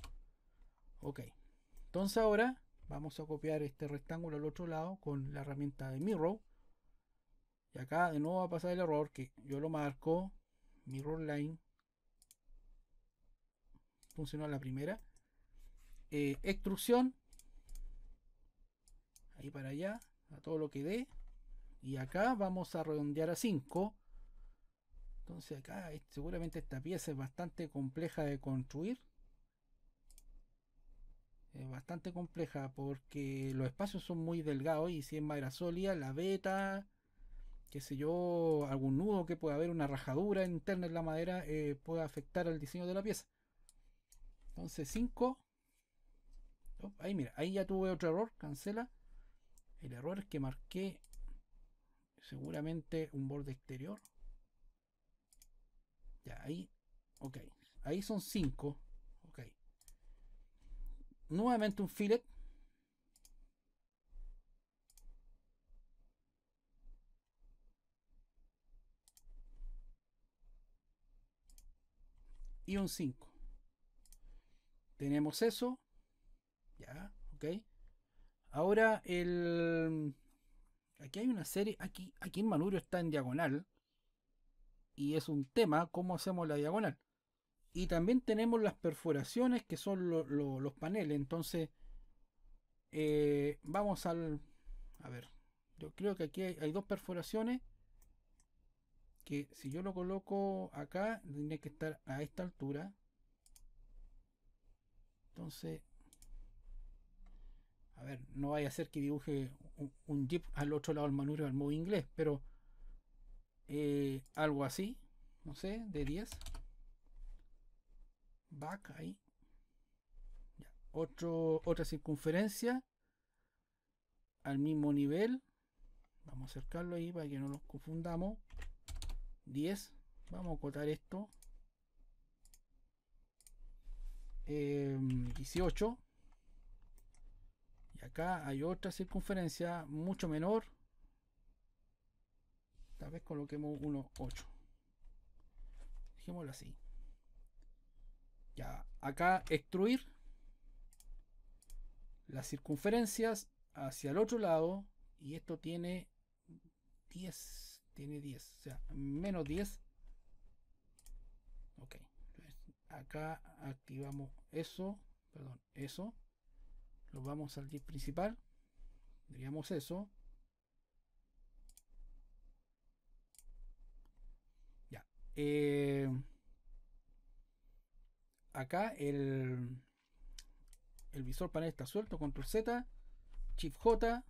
ok entonces ahora vamos a copiar este rectángulo al otro lado con la herramienta de mirror y acá de nuevo va a pasar el error que yo lo marco mirror line funcionó la primera eh, extrusión ahí para allá a todo lo que dé y acá vamos a redondear a 5 entonces acá seguramente esta pieza es bastante compleja de construir es bastante compleja porque los espacios son muy delgados y si es madera sólida, la beta qué sé yo, algún nudo que pueda haber, una rajadura interna en la madera, eh, puede afectar al diseño de la pieza. Entonces 5. ahí mira, ahí ya tuve otro error, cancela. El error es que marqué seguramente un borde exterior. Ya, ahí, ok. Ahí son 5 nuevamente un fillet. Y un 5. Tenemos eso. Ya, ok. Ahora el... Aquí hay una serie, aquí, aquí en Manurio está en diagonal. Y es un tema, ¿cómo hacemos la diagonal? Y también tenemos las perforaciones que son los paneles. Entonces, eh, vamos al... A ver, yo creo que aquí hay, dos perforaciones. Que si yo lo coloco acá, tiene que estar a esta altura. Entonces, a ver, no vaya a ser que dibuje un, un jeep al otro lado del manubrio al modo inglés, pero eh, algo así, no sé, de 10 back ahí. otra circunferencia al mismo nivel. Vamos a acercarlo ahí para que no nos confundamos. 10. Vamos a acotar esto. 18. Em, y acá hay otra circunferencia mucho menor. Tal vez coloquemos uno 8. Dejémoslo así. Ya, acá extruir las circunferencias hacia el otro lado y esto tiene 10, tiene 10, o sea, menos 10. Ok, acá activamos eso, perdón, eso. Lo vamos al div principal, diríamos eso. Ya. Eh, acá el, el visor panel está suelto, control Z, Chip J,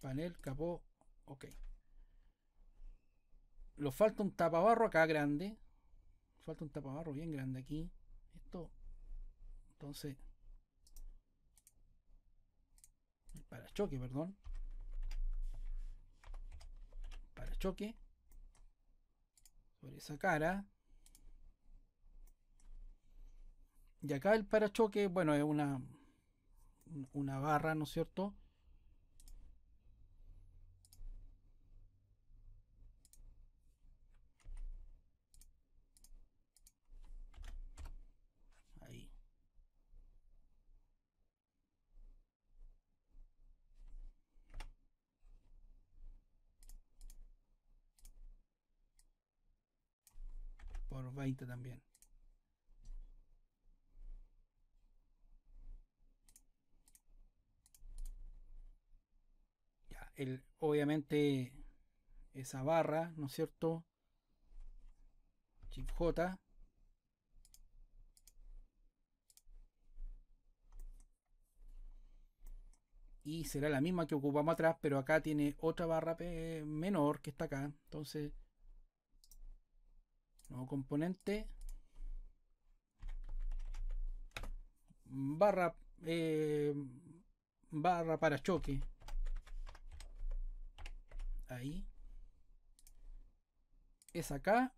panel, capó, ok. Lo falta un tapabarro acá grande, falta un tapabarro bien grande aquí. Esto, entonces, el parachoque, perdón. Parachoque sobre esa cara Y acá el parachoque, bueno, es una, una barra, ¿no es cierto? Ahí. Por 20 también. obviamente esa barra, ¿no es cierto? Chip J. Y será la misma que ocupamos atrás, pero acá tiene otra barra menor que está acá. Entonces, nuevo componente. Barra, eh, barra para choque ahí. Es acá.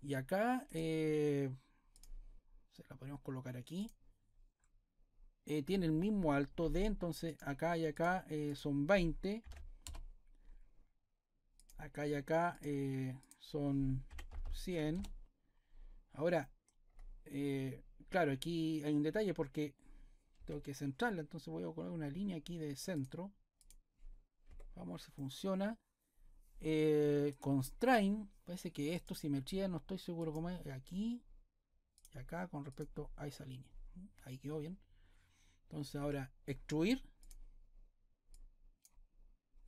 Y acá eh, se la podemos colocar aquí. Eh, tiene el mismo alto de entonces acá y acá eh, son 20. Acá y acá son 100. Ahora, claro, aquí hay un detalle porque tengo que centrarla, entonces voy a poner una línea aquí de centro. Vamos a ver si funciona. Eh, constrain Parece que esto simetría, no estoy seguro cómo es. Aquí y acá con respecto a esa línea. Ahí quedó bien. Entonces ahora extruir.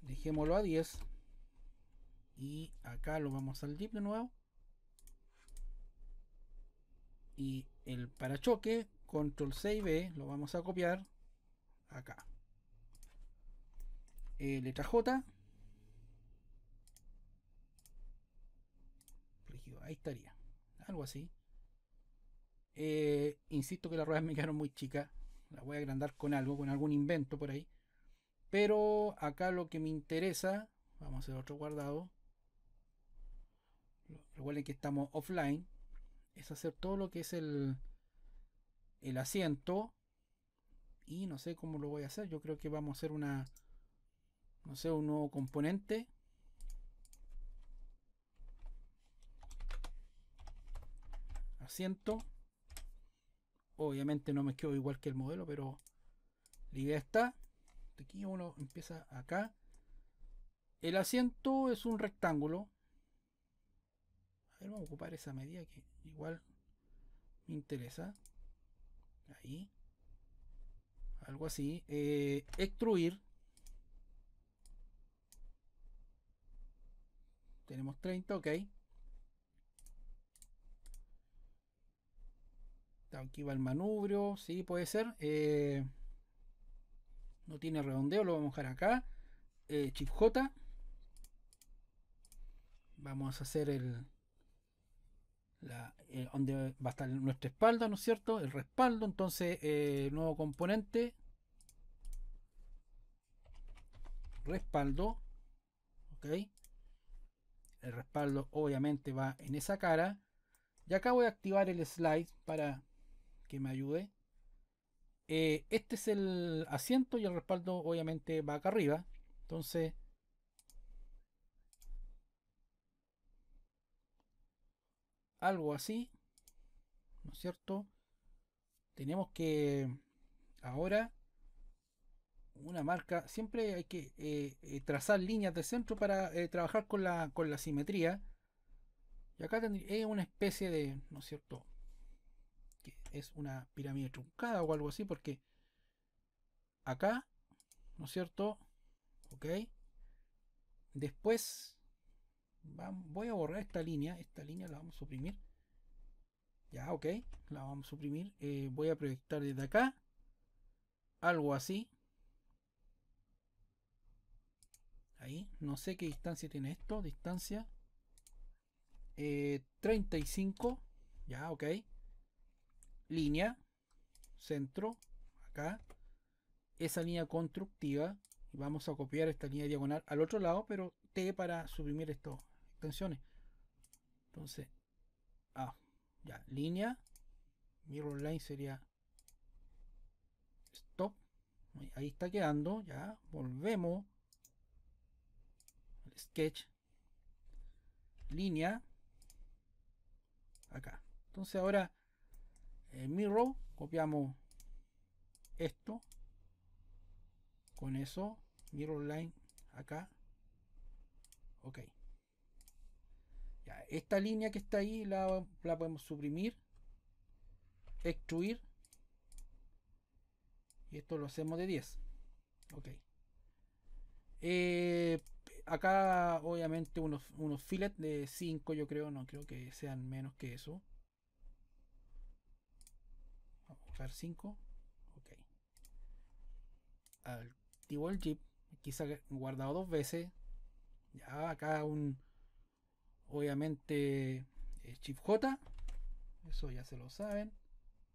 Dejémoslo a 10. Y acá lo vamos al dip de nuevo. Y el parachoque, control C y B, lo vamos a copiar acá. Eh, letra J. Ahí estaría. Algo así. Eh, insisto que las ruedas me quedaron muy chicas. Las voy a agrandar con algo, con algún invento por ahí. Pero acá lo que me interesa. Vamos a hacer otro guardado. Recuerden que estamos offline. Es hacer todo lo que es el, el asiento. Y no sé cómo lo voy a hacer. Yo creo que vamos a hacer una no sé, un nuevo componente. Asiento. Obviamente no me quedo igual que el modelo, pero la idea está. aquí uno empieza acá. El asiento es un rectángulo. A ver, vamos a ocupar esa medida que igual me interesa. Ahí. Algo así. Eh, extruir. Tenemos 30, ok. Aquí va el manubrio, sí, puede ser. Eh, no tiene redondeo, lo vamos a dejar acá. Eh, chip J. Vamos a hacer el... Eh, donde va a estar nuestra espalda, ¿no es cierto? El respaldo, entonces nuevo componente. Respaldo. Ok el respaldo obviamente va en esa cara. Y acá voy a activar el slide para que me ayude. Eh, este es el asiento y el respaldo obviamente va acá arriba. Entonces... Algo así. ¿No es cierto? Tenemos que ahora una marca, siempre hay que eh, eh, trazar líneas de centro para eh, trabajar con la, simetría. Y acá tendría una especie de, ¿no es cierto? Que es una pirámide truncada o algo así, porque acá, ¿no es cierto? Ok. Después voy a borrar esta línea, esta línea la vamos a suprimir. Ya, ok, la vamos a suprimir. voy a proyectar desde acá, algo así Ahí, no sé qué distancia tiene esto. Distancia. Eh, 35. Ya, ok. Línea. Centro. Acá. Esa línea constructiva. Vamos a copiar esta línea diagonal al otro lado, pero T para suprimir esto. extensiones. Entonces, ah, ya, línea. Mirror line sería stop. Ahí está quedando. Ya, volvemos sketch línea acá entonces ahora en eh, copiamos esto con eso mirror line acá ok ya, esta línea que está ahí la, podemos suprimir extruir y esto lo hacemos de 10 ok eh, acá obviamente unos, unos de 5 yo creo, no creo que sean menos que eso. Vamos a buscar 5. Ok. Activo el jeep. Quizá guardado dos veces. Ya acá un... Obviamente eh, Chip J. Eso ya se lo saben.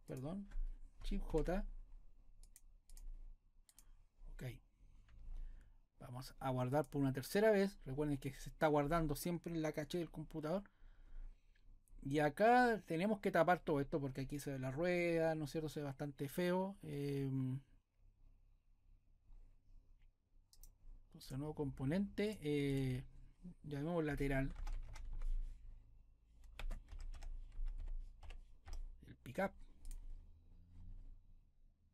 Perdón. Chip J. Vamos a guardar por una tercera vez. Recuerden que se está guardando siempre en la caché del computador. Y acá tenemos que tapar todo esto porque aquí se ve la rueda, ¿no es cierto? Se ve bastante feo. Eh, entonces, nuevo componente. Eh, llamemos lateral. El pickup.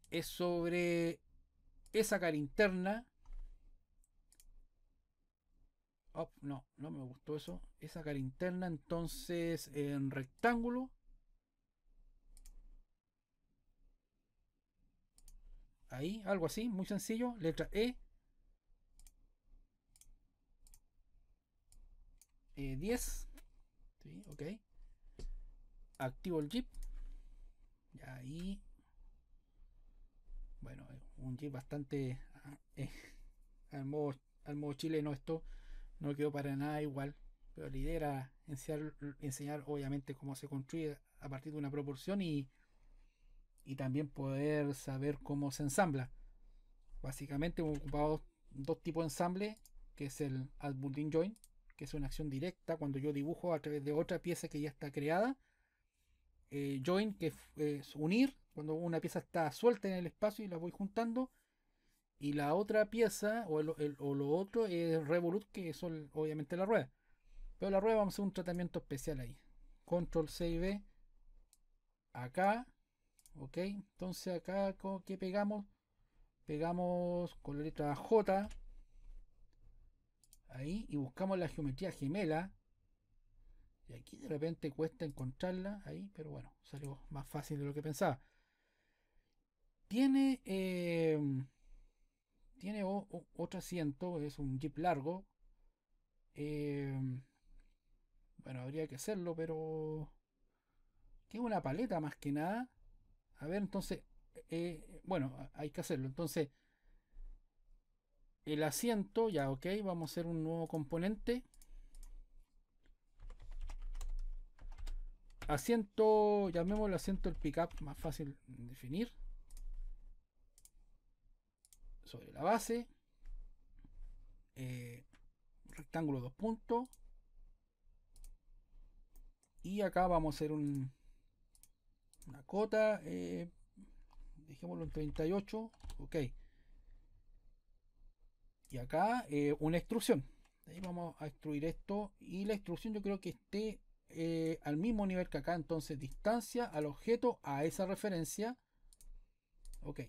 Es sobre esa cara interna Oh, no, no me gustó eso. Esa cara interna, entonces en rectángulo. Ahí, algo así, muy sencillo. Letra E. e 10. Sí, ok. Activo el jeep. Y ahí. Bueno, eh, un jeep bastante... Eh, al modo chileno esto no quedó para nada igual, pero la idea era enseñar, obviamente cómo se construye a partir de una proporción y, y también poder saber cómo se ensambla. Básicamente hemos ocupado dos, tipos de ensamble, que es el Add Building Join, que es una acción directa cuando yo dibujo a través de otra pieza que ya está creada. Eh, join, que es unir, cuando una pieza está suelta en el espacio y la voy juntando. Y la otra pieza o, lo otro es Revolut, que es obviamente la rueda. Pero la rueda vamos a hacer un tratamiento especial ahí. Control C y B. Acá. Ok. Entonces acá ¿qué pegamos. Pegamos con la letra J. Ahí. Y buscamos la geometría gemela. Y aquí de repente cuesta encontrarla. Ahí. Pero bueno. Salió más fácil de lo que pensaba. Tiene... Eh, tiene otro asiento, es un jeep largo. Em, bueno, habría que hacerlo, pero... Que una paleta más que nada. A ver, entonces... Eh, eh, bueno, hay que hacerlo. Entonces... El asiento, ya, ok, vamos a hacer un nuevo componente. asiento, llamémoslo asiento el pickup, más fácil de definir sobre la base. Eh, rectángulo dos puntos. Y acá vamos a hacer un, una cota. Eh, dejémoslo en 38. Ok. Y acá eh, una extrusión. ahí vamos a extruir esto. Y la extrusión yo creo que esté eh, al mismo nivel que acá. Entonces distancia al objeto a esa referencia. Ok.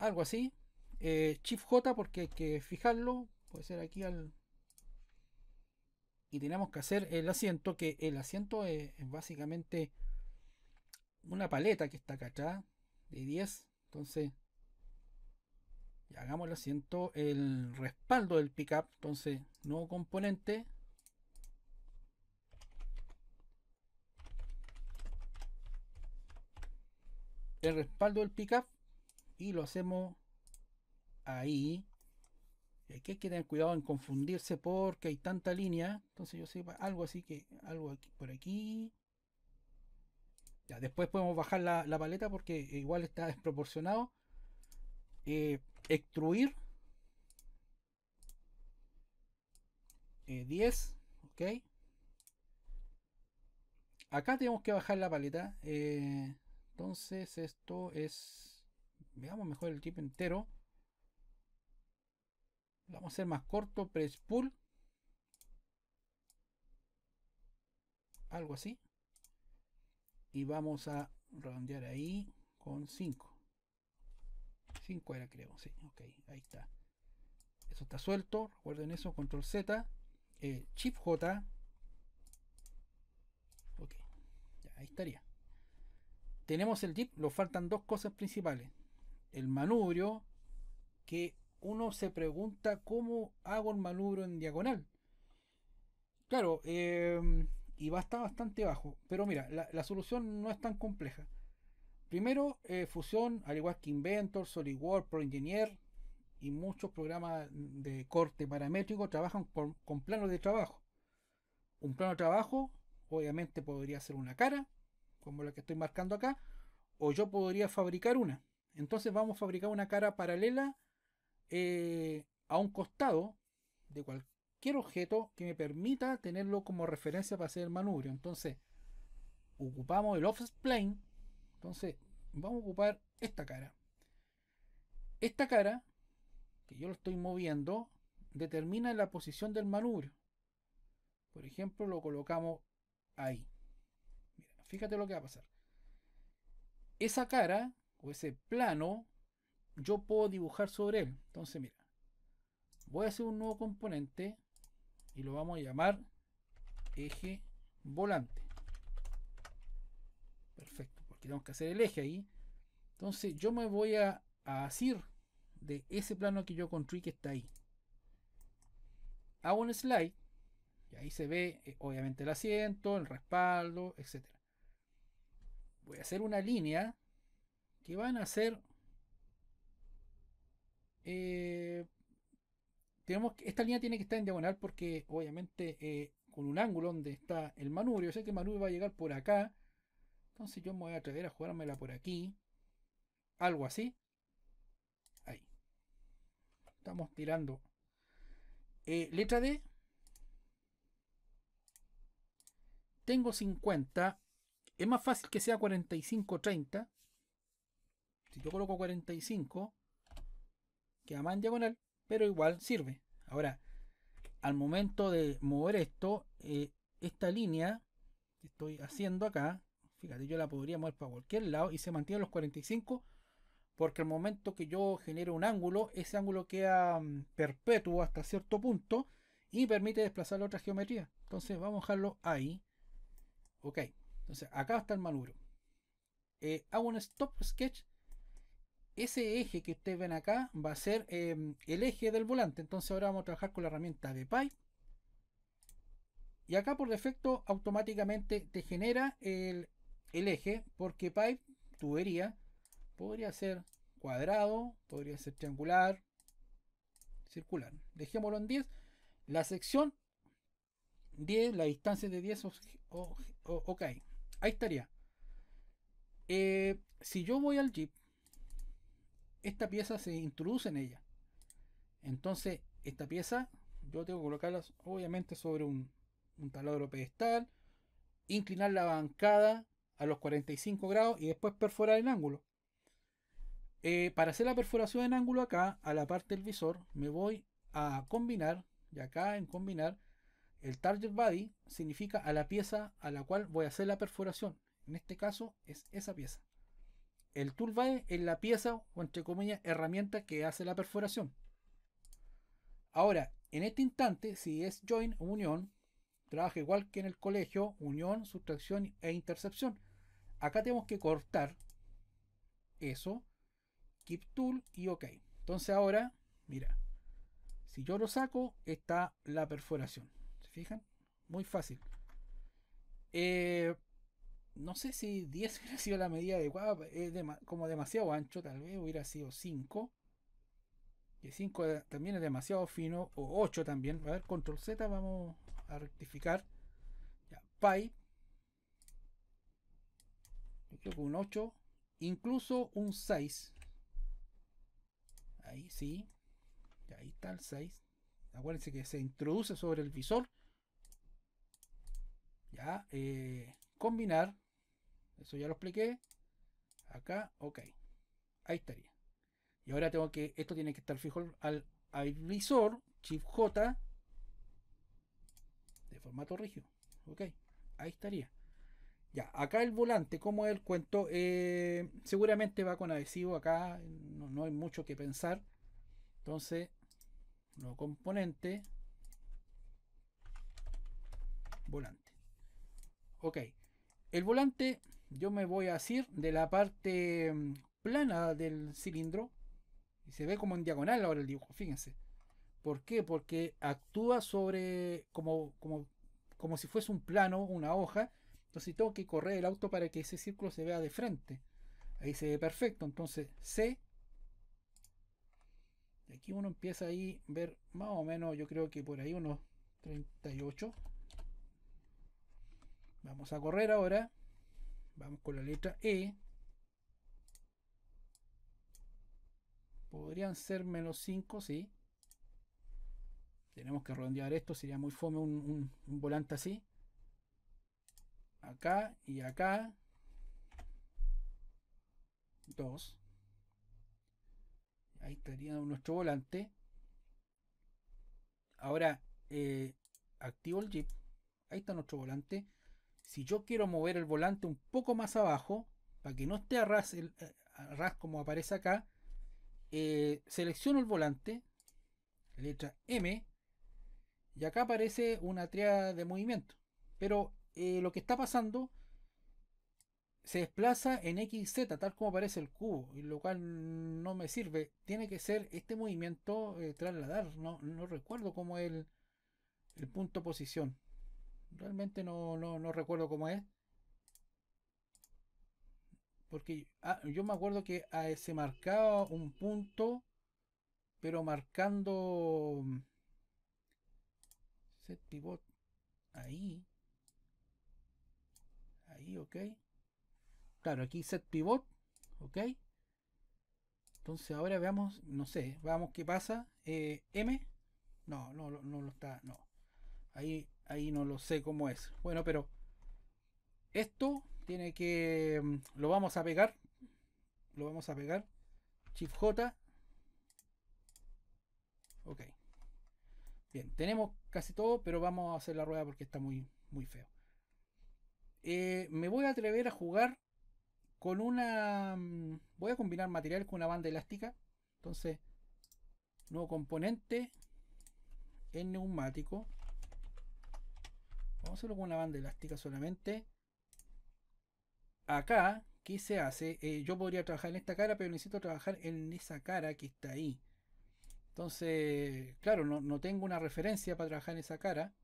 algo así. Eh, J porque hay que fijarlo. Puede ser aquí al... Y tenemos que hacer el asiento, que el asiento es, básicamente una paleta que está acá atrás de 10. Entonces, hagamos el asiento, el respaldo del pickup. Entonces, nuevo componente. El respaldo del pickup y lo hacemos ahí. Aquí hay que tener cuidado en confundirse porque hay tanta línea. Entonces yo sé algo así que algo aquí, por aquí. Ya, después podemos bajar la, paleta porque igual está desproporcionado. Eh, extruir. 10. Eh, ok. Acá tenemos que bajar la paleta. Eh, entonces esto es veamos mejor el chip entero. vamos a hacer más corto, press pull. Algo así. Y vamos a redondear ahí con 5. 5 era creo, sí, ok, ahí está. Eso está suelto, recuerden eso, control Z, eh, chip J. Ok, ahí estaría. Tenemos el chip nos faltan dos cosas principales el manubrio que uno se pregunta cómo hago el manubrio en diagonal. Claro, em, y va a estar bastante bajo, pero mira, la, solución no es tan compleja. Primero, eh, fusión al igual que Inventor, SolidWorks, Engineer y muchos programas de corte paramétrico trabajan con planos de trabajo. Un plano de trabajo, obviamente, podría ser una cara, como la que estoy marcando acá, o yo podría fabricar una. Entonces vamos a fabricar una cara paralela eh, a un costado de cualquier objeto que me permita tenerlo como referencia para hacer el manubrio. Entonces ocupamos el offset plane. Entonces vamos a ocupar esta cara. Esta cara, que yo lo estoy moviendo, determina la posición del manubrio. Por ejemplo, lo colocamos ahí. Mira, fíjate lo que va a pasar. Esa cara o ese plano, yo puedo dibujar sobre él. Entonces, mira, voy a hacer un nuevo componente y lo vamos a llamar eje volante. Perfecto, porque tenemos que hacer el eje ahí. Entonces, yo me voy a, asir de ese plano que yo construí que está ahí. Hago un slide y ahí se ve, eh, obviamente, el asiento, el respaldo, etc. Voy a hacer una línea que van a ser... Eh, tenemos esta línea tiene que estar en diagonal porque obviamente eh, con un ángulo donde está el manubrio. sé que el manubrio va a llegar por acá. Entonces yo me voy a atrever a jugármela por aquí. Algo así. Ahí. Estamos tirando. Eh, letra D. Tengo 50. Es más fácil que sea 45-30 si yo coloco 45, queda más en diagonal, pero igual sirve. Ahora, al momento de mover esto, eh, esta línea que estoy haciendo acá, fíjate, yo la podría mover para cualquier lado y se mantiene los 45 porque al momento que yo genero un ángulo, ese ángulo queda mm, perpetuo hasta cierto punto y permite desplazar la otra geometría. Entonces vamos a dejarlo ahí. Ok, entonces acá está el manubrio. Eh, hago un stop sketch ese eje que ustedes ven acá va a ser em, el eje del volante. Entonces ahora vamos a trabajar con la herramienta de pipe. Y acá por defecto automáticamente te genera el, eje, porque pipe tubería, podría ser cuadrado, podría ser triangular, circular. Dejémoslo en 10. La sección 10, la distancia de 10, ok. Ahí estaría. Eh, si yo voy al Jeep esta pieza se introduce en ella. Entonces, esta pieza yo tengo que colocarla obviamente sobre un, taladro pedestal, inclinar la bancada a los 45 grados y después perforar el ángulo. Eh, para hacer la perforación en ángulo acá, a la parte del visor, me voy a combinar, y acá en combinar, el target body significa a la pieza a la cual voy a hacer la perforación. En este caso es esa pieza. El tool va en la pieza o entre comillas herramienta que hace la perforación. Ahora, en este instante, si es join o unión, trabaja igual que en el colegio, unión, sustracción e intercepción. Acá tenemos que cortar eso, keep tool y ok. Entonces ahora, mira, si yo lo saco, está la perforación. ¿Se fijan? Muy fácil. Eh, no sé si 10 hubiera sido la medida adecuada, como demasiado ancho, tal vez hubiera sido 5. Y 5 también es demasiado fino, o 8 también. A ver, control Z, vamos a rectificar. Ya, Yo creo que un 8, incluso un 6. Ahí sí, ahí está el 6. Acuérdense que se introduce sobre el visor. Ya, eh, combinar eso ya lo expliqué. Acá, ok. Ahí estaría. Y ahora tengo que, esto tiene que estar fijo al visor. Chip J, de formato rígido. Ok, ahí estaría. Ya, acá el volante, como el cuento, eh, seguramente va con adhesivo acá, no, no, hay mucho que pensar. Entonces, nuevo componente, volante. Ok, el volante yo me voy a decir de la parte mm, plana del cilindro y se ve como en diagonal ahora el dibujo, fíjense. ¿Por qué? Porque actúa sobre como, si fuese un plano, una hoja. Entonces tengo que correr el auto para que ese círculo se vea de frente. Ahí se ve perfecto. Entonces C. Aquí uno empieza a ver más o menos, yo creo que por ahí unos 38. Vamos a correr ahora. Vamos con la letra E. Podrían ser menos 5, sí. Tenemos que redondear esto, sería muy fome un, volante así. Acá y acá. 2. Ahí estaría nuestro volante. Ahora eh, activo el jeep. Ahí está nuestro volante si yo quiero mover el volante un poco más abajo, para que no esté a ras, el, eh, como aparece acá, eh, selecciono el volante, letra M, y acá aparece una triada de movimiento. Pero eh, lo que está pasando se desplaza en XZ, tal como aparece el cubo, lo cual no me sirve. Tiene que ser este movimiento trasladar, no, recuerdo cómo es el punto posición. Realmente no, no, no recuerdo cómo es. Porque ah, yo me acuerdo que ah, se marcaba un punto, pero marcando mm, set pivot ahí. Ahí, ok. Claro, aquí set pivot, ok. Entonces ahora veamos, no sé, veamos qué pasa. Eh, M. no, no, no lo está, no. Ahí, no lo sé cómo es. Bueno, pero esto tiene que... Mm, lo vamos a pegar. Lo vamos a pegar. Shift J. Ok. Bien, tenemos casi todo, pero vamos a hacer la rueda porque está muy, muy feo. Eh, me voy a atrever a jugar con una... Mm, voy a combinar material con una banda elástica. Entonces, nuevo componente en neumático. Vamos a hacerlo con una banda elástica solamente. Acá, ¿qué se hace? Eh, yo podría trabajar en esta cara, pero necesito trabajar en esa cara que está ahí. Entonces, claro, no, tengo una referencia para trabajar en esa cara.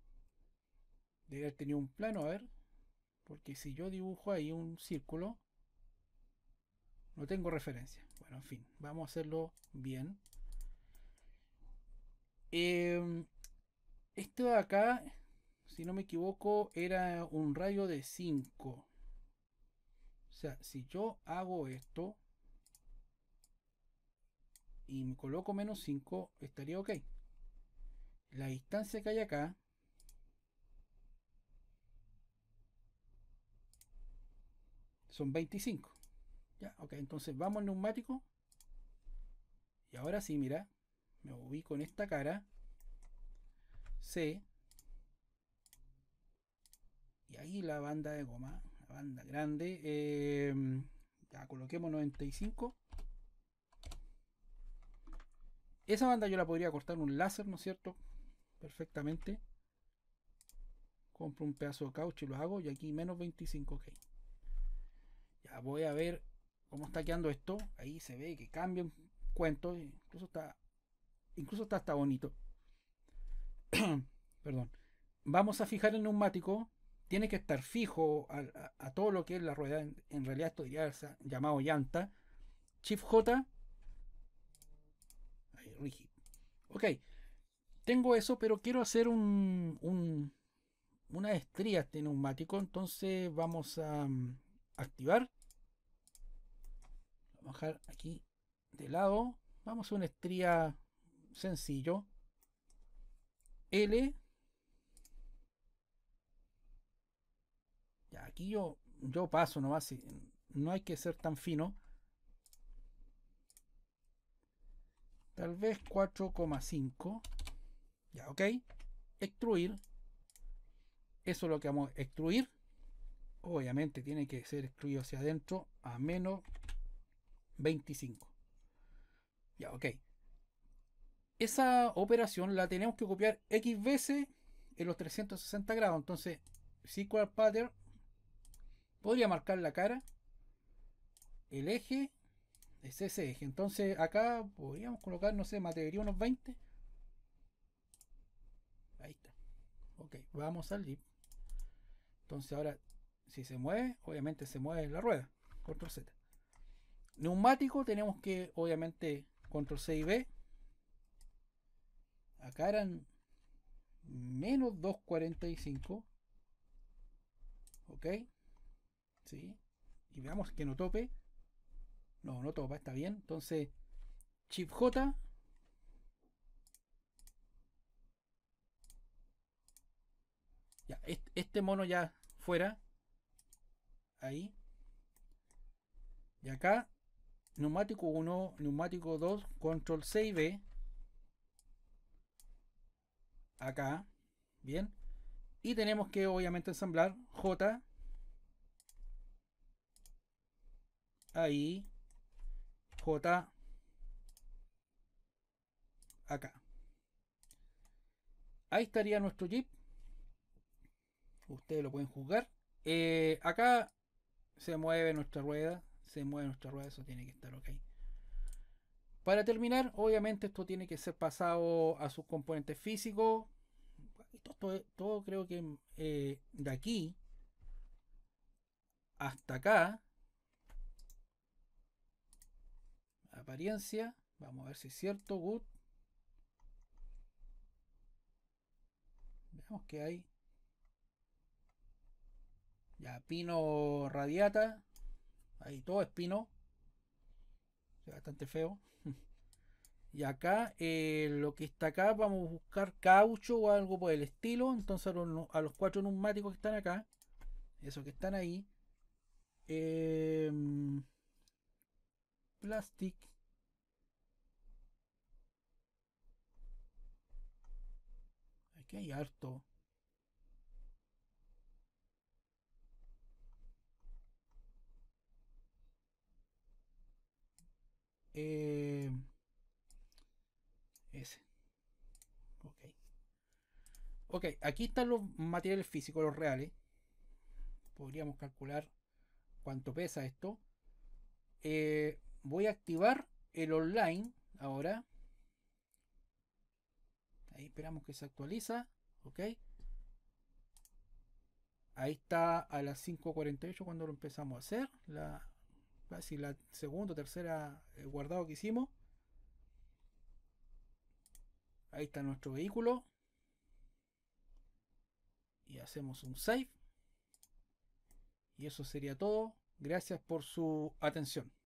Debería haber tenido un plano, a ver. Porque si yo dibujo ahí un círculo, no tengo referencia. Bueno, en fin, vamos a hacerlo bien. Em, esto de acá si no me equivoco, era un rayo de 5. O sea, si yo hago esto y me coloco menos 5, estaría ok. La distancia que hay acá son 25. Ya, ok, entonces vamos al neumático. Y ahora sí, mira, me ubico en esta cara. C y ahí la banda de goma, la banda grande. Em, ya coloquemos 95. Esa banda yo la podría cortar un láser, ¿no es cierto? Perfectamente. Compro un pedazo de caucho y lo hago. Y aquí menos 25, k Ya voy a ver cómo está quedando esto. Ahí se ve que cambia un cuento. Incluso está, incluso está hasta bonito. Perdón. Vamos a fijar el neumático tiene que estar fijo a, todo lo que es la rueda, en, realidad esto diría llamado llanta. Shift J. Ahí, Ok, tengo eso, pero quiero hacer un, una estría este neumático, entonces vamos a mm, activar. Vamos a bajar aquí de lado. Vamos a una estría sencillo. L yo, yo paso nomás, no hay que ser tan fino. Tal vez 4,5. Ya, ok. Extruir. Eso es lo que vamos a extruir. Obviamente tiene que ser extruido hacia adentro a menos 25. Ya, ok. Esa operación la tenemos que copiar X veces en los 360 grados. Entonces, SQL pattern Podría marcar la cara. El eje es ese eje. Entonces acá podríamos colocar, no sé, materia unos 20. Ahí está. Ok, vamos al lip. Entonces ahora, si se mueve, obviamente se mueve la rueda. Control Z. Neumático tenemos que, obviamente, control C y B. Acá eran menos 2.45. Ok. ¿sí? Y veamos que no tope. No, no topa, está bien. Entonces, chip J. Ya, este mono ya fuera. Ahí. Y acá, neumático 1, neumático 2, control C y B. Acá. Bien. Y tenemos que obviamente ensamblar J ahí, J acá. Ahí estaría nuestro Jeep. Ustedes lo pueden juzgar. Eh, acá se mueve nuestra rueda. Se mueve nuestra rueda. Eso tiene que estar ok. Para terminar, obviamente esto tiene que ser pasado a sus componentes físicos. Esto todo creo que eh, de aquí hasta acá apariencia. Vamos a ver si es cierto. Good. Veamos que hay. Ya, pino radiata. Ahí todo es pino. bastante feo. y acá, eh, lo que está acá, vamos a buscar caucho o algo por el estilo. Entonces a los, cuatro neumáticos que están acá, esos que están ahí. Eh, plastic. hay harto. Eh, ese. Ok. Ok, aquí están los materiales físicos, los reales. Podríamos calcular cuánto pesa esto. Eh, voy a activar el online ahora. Ahí esperamos que se actualiza. Ok. Ahí está a las 5.48 cuando lo empezamos a hacer. La, la segunda o tercera eh, guardado que hicimos. Ahí está nuestro vehículo. Y hacemos un save. Y eso sería todo. Gracias por su atención.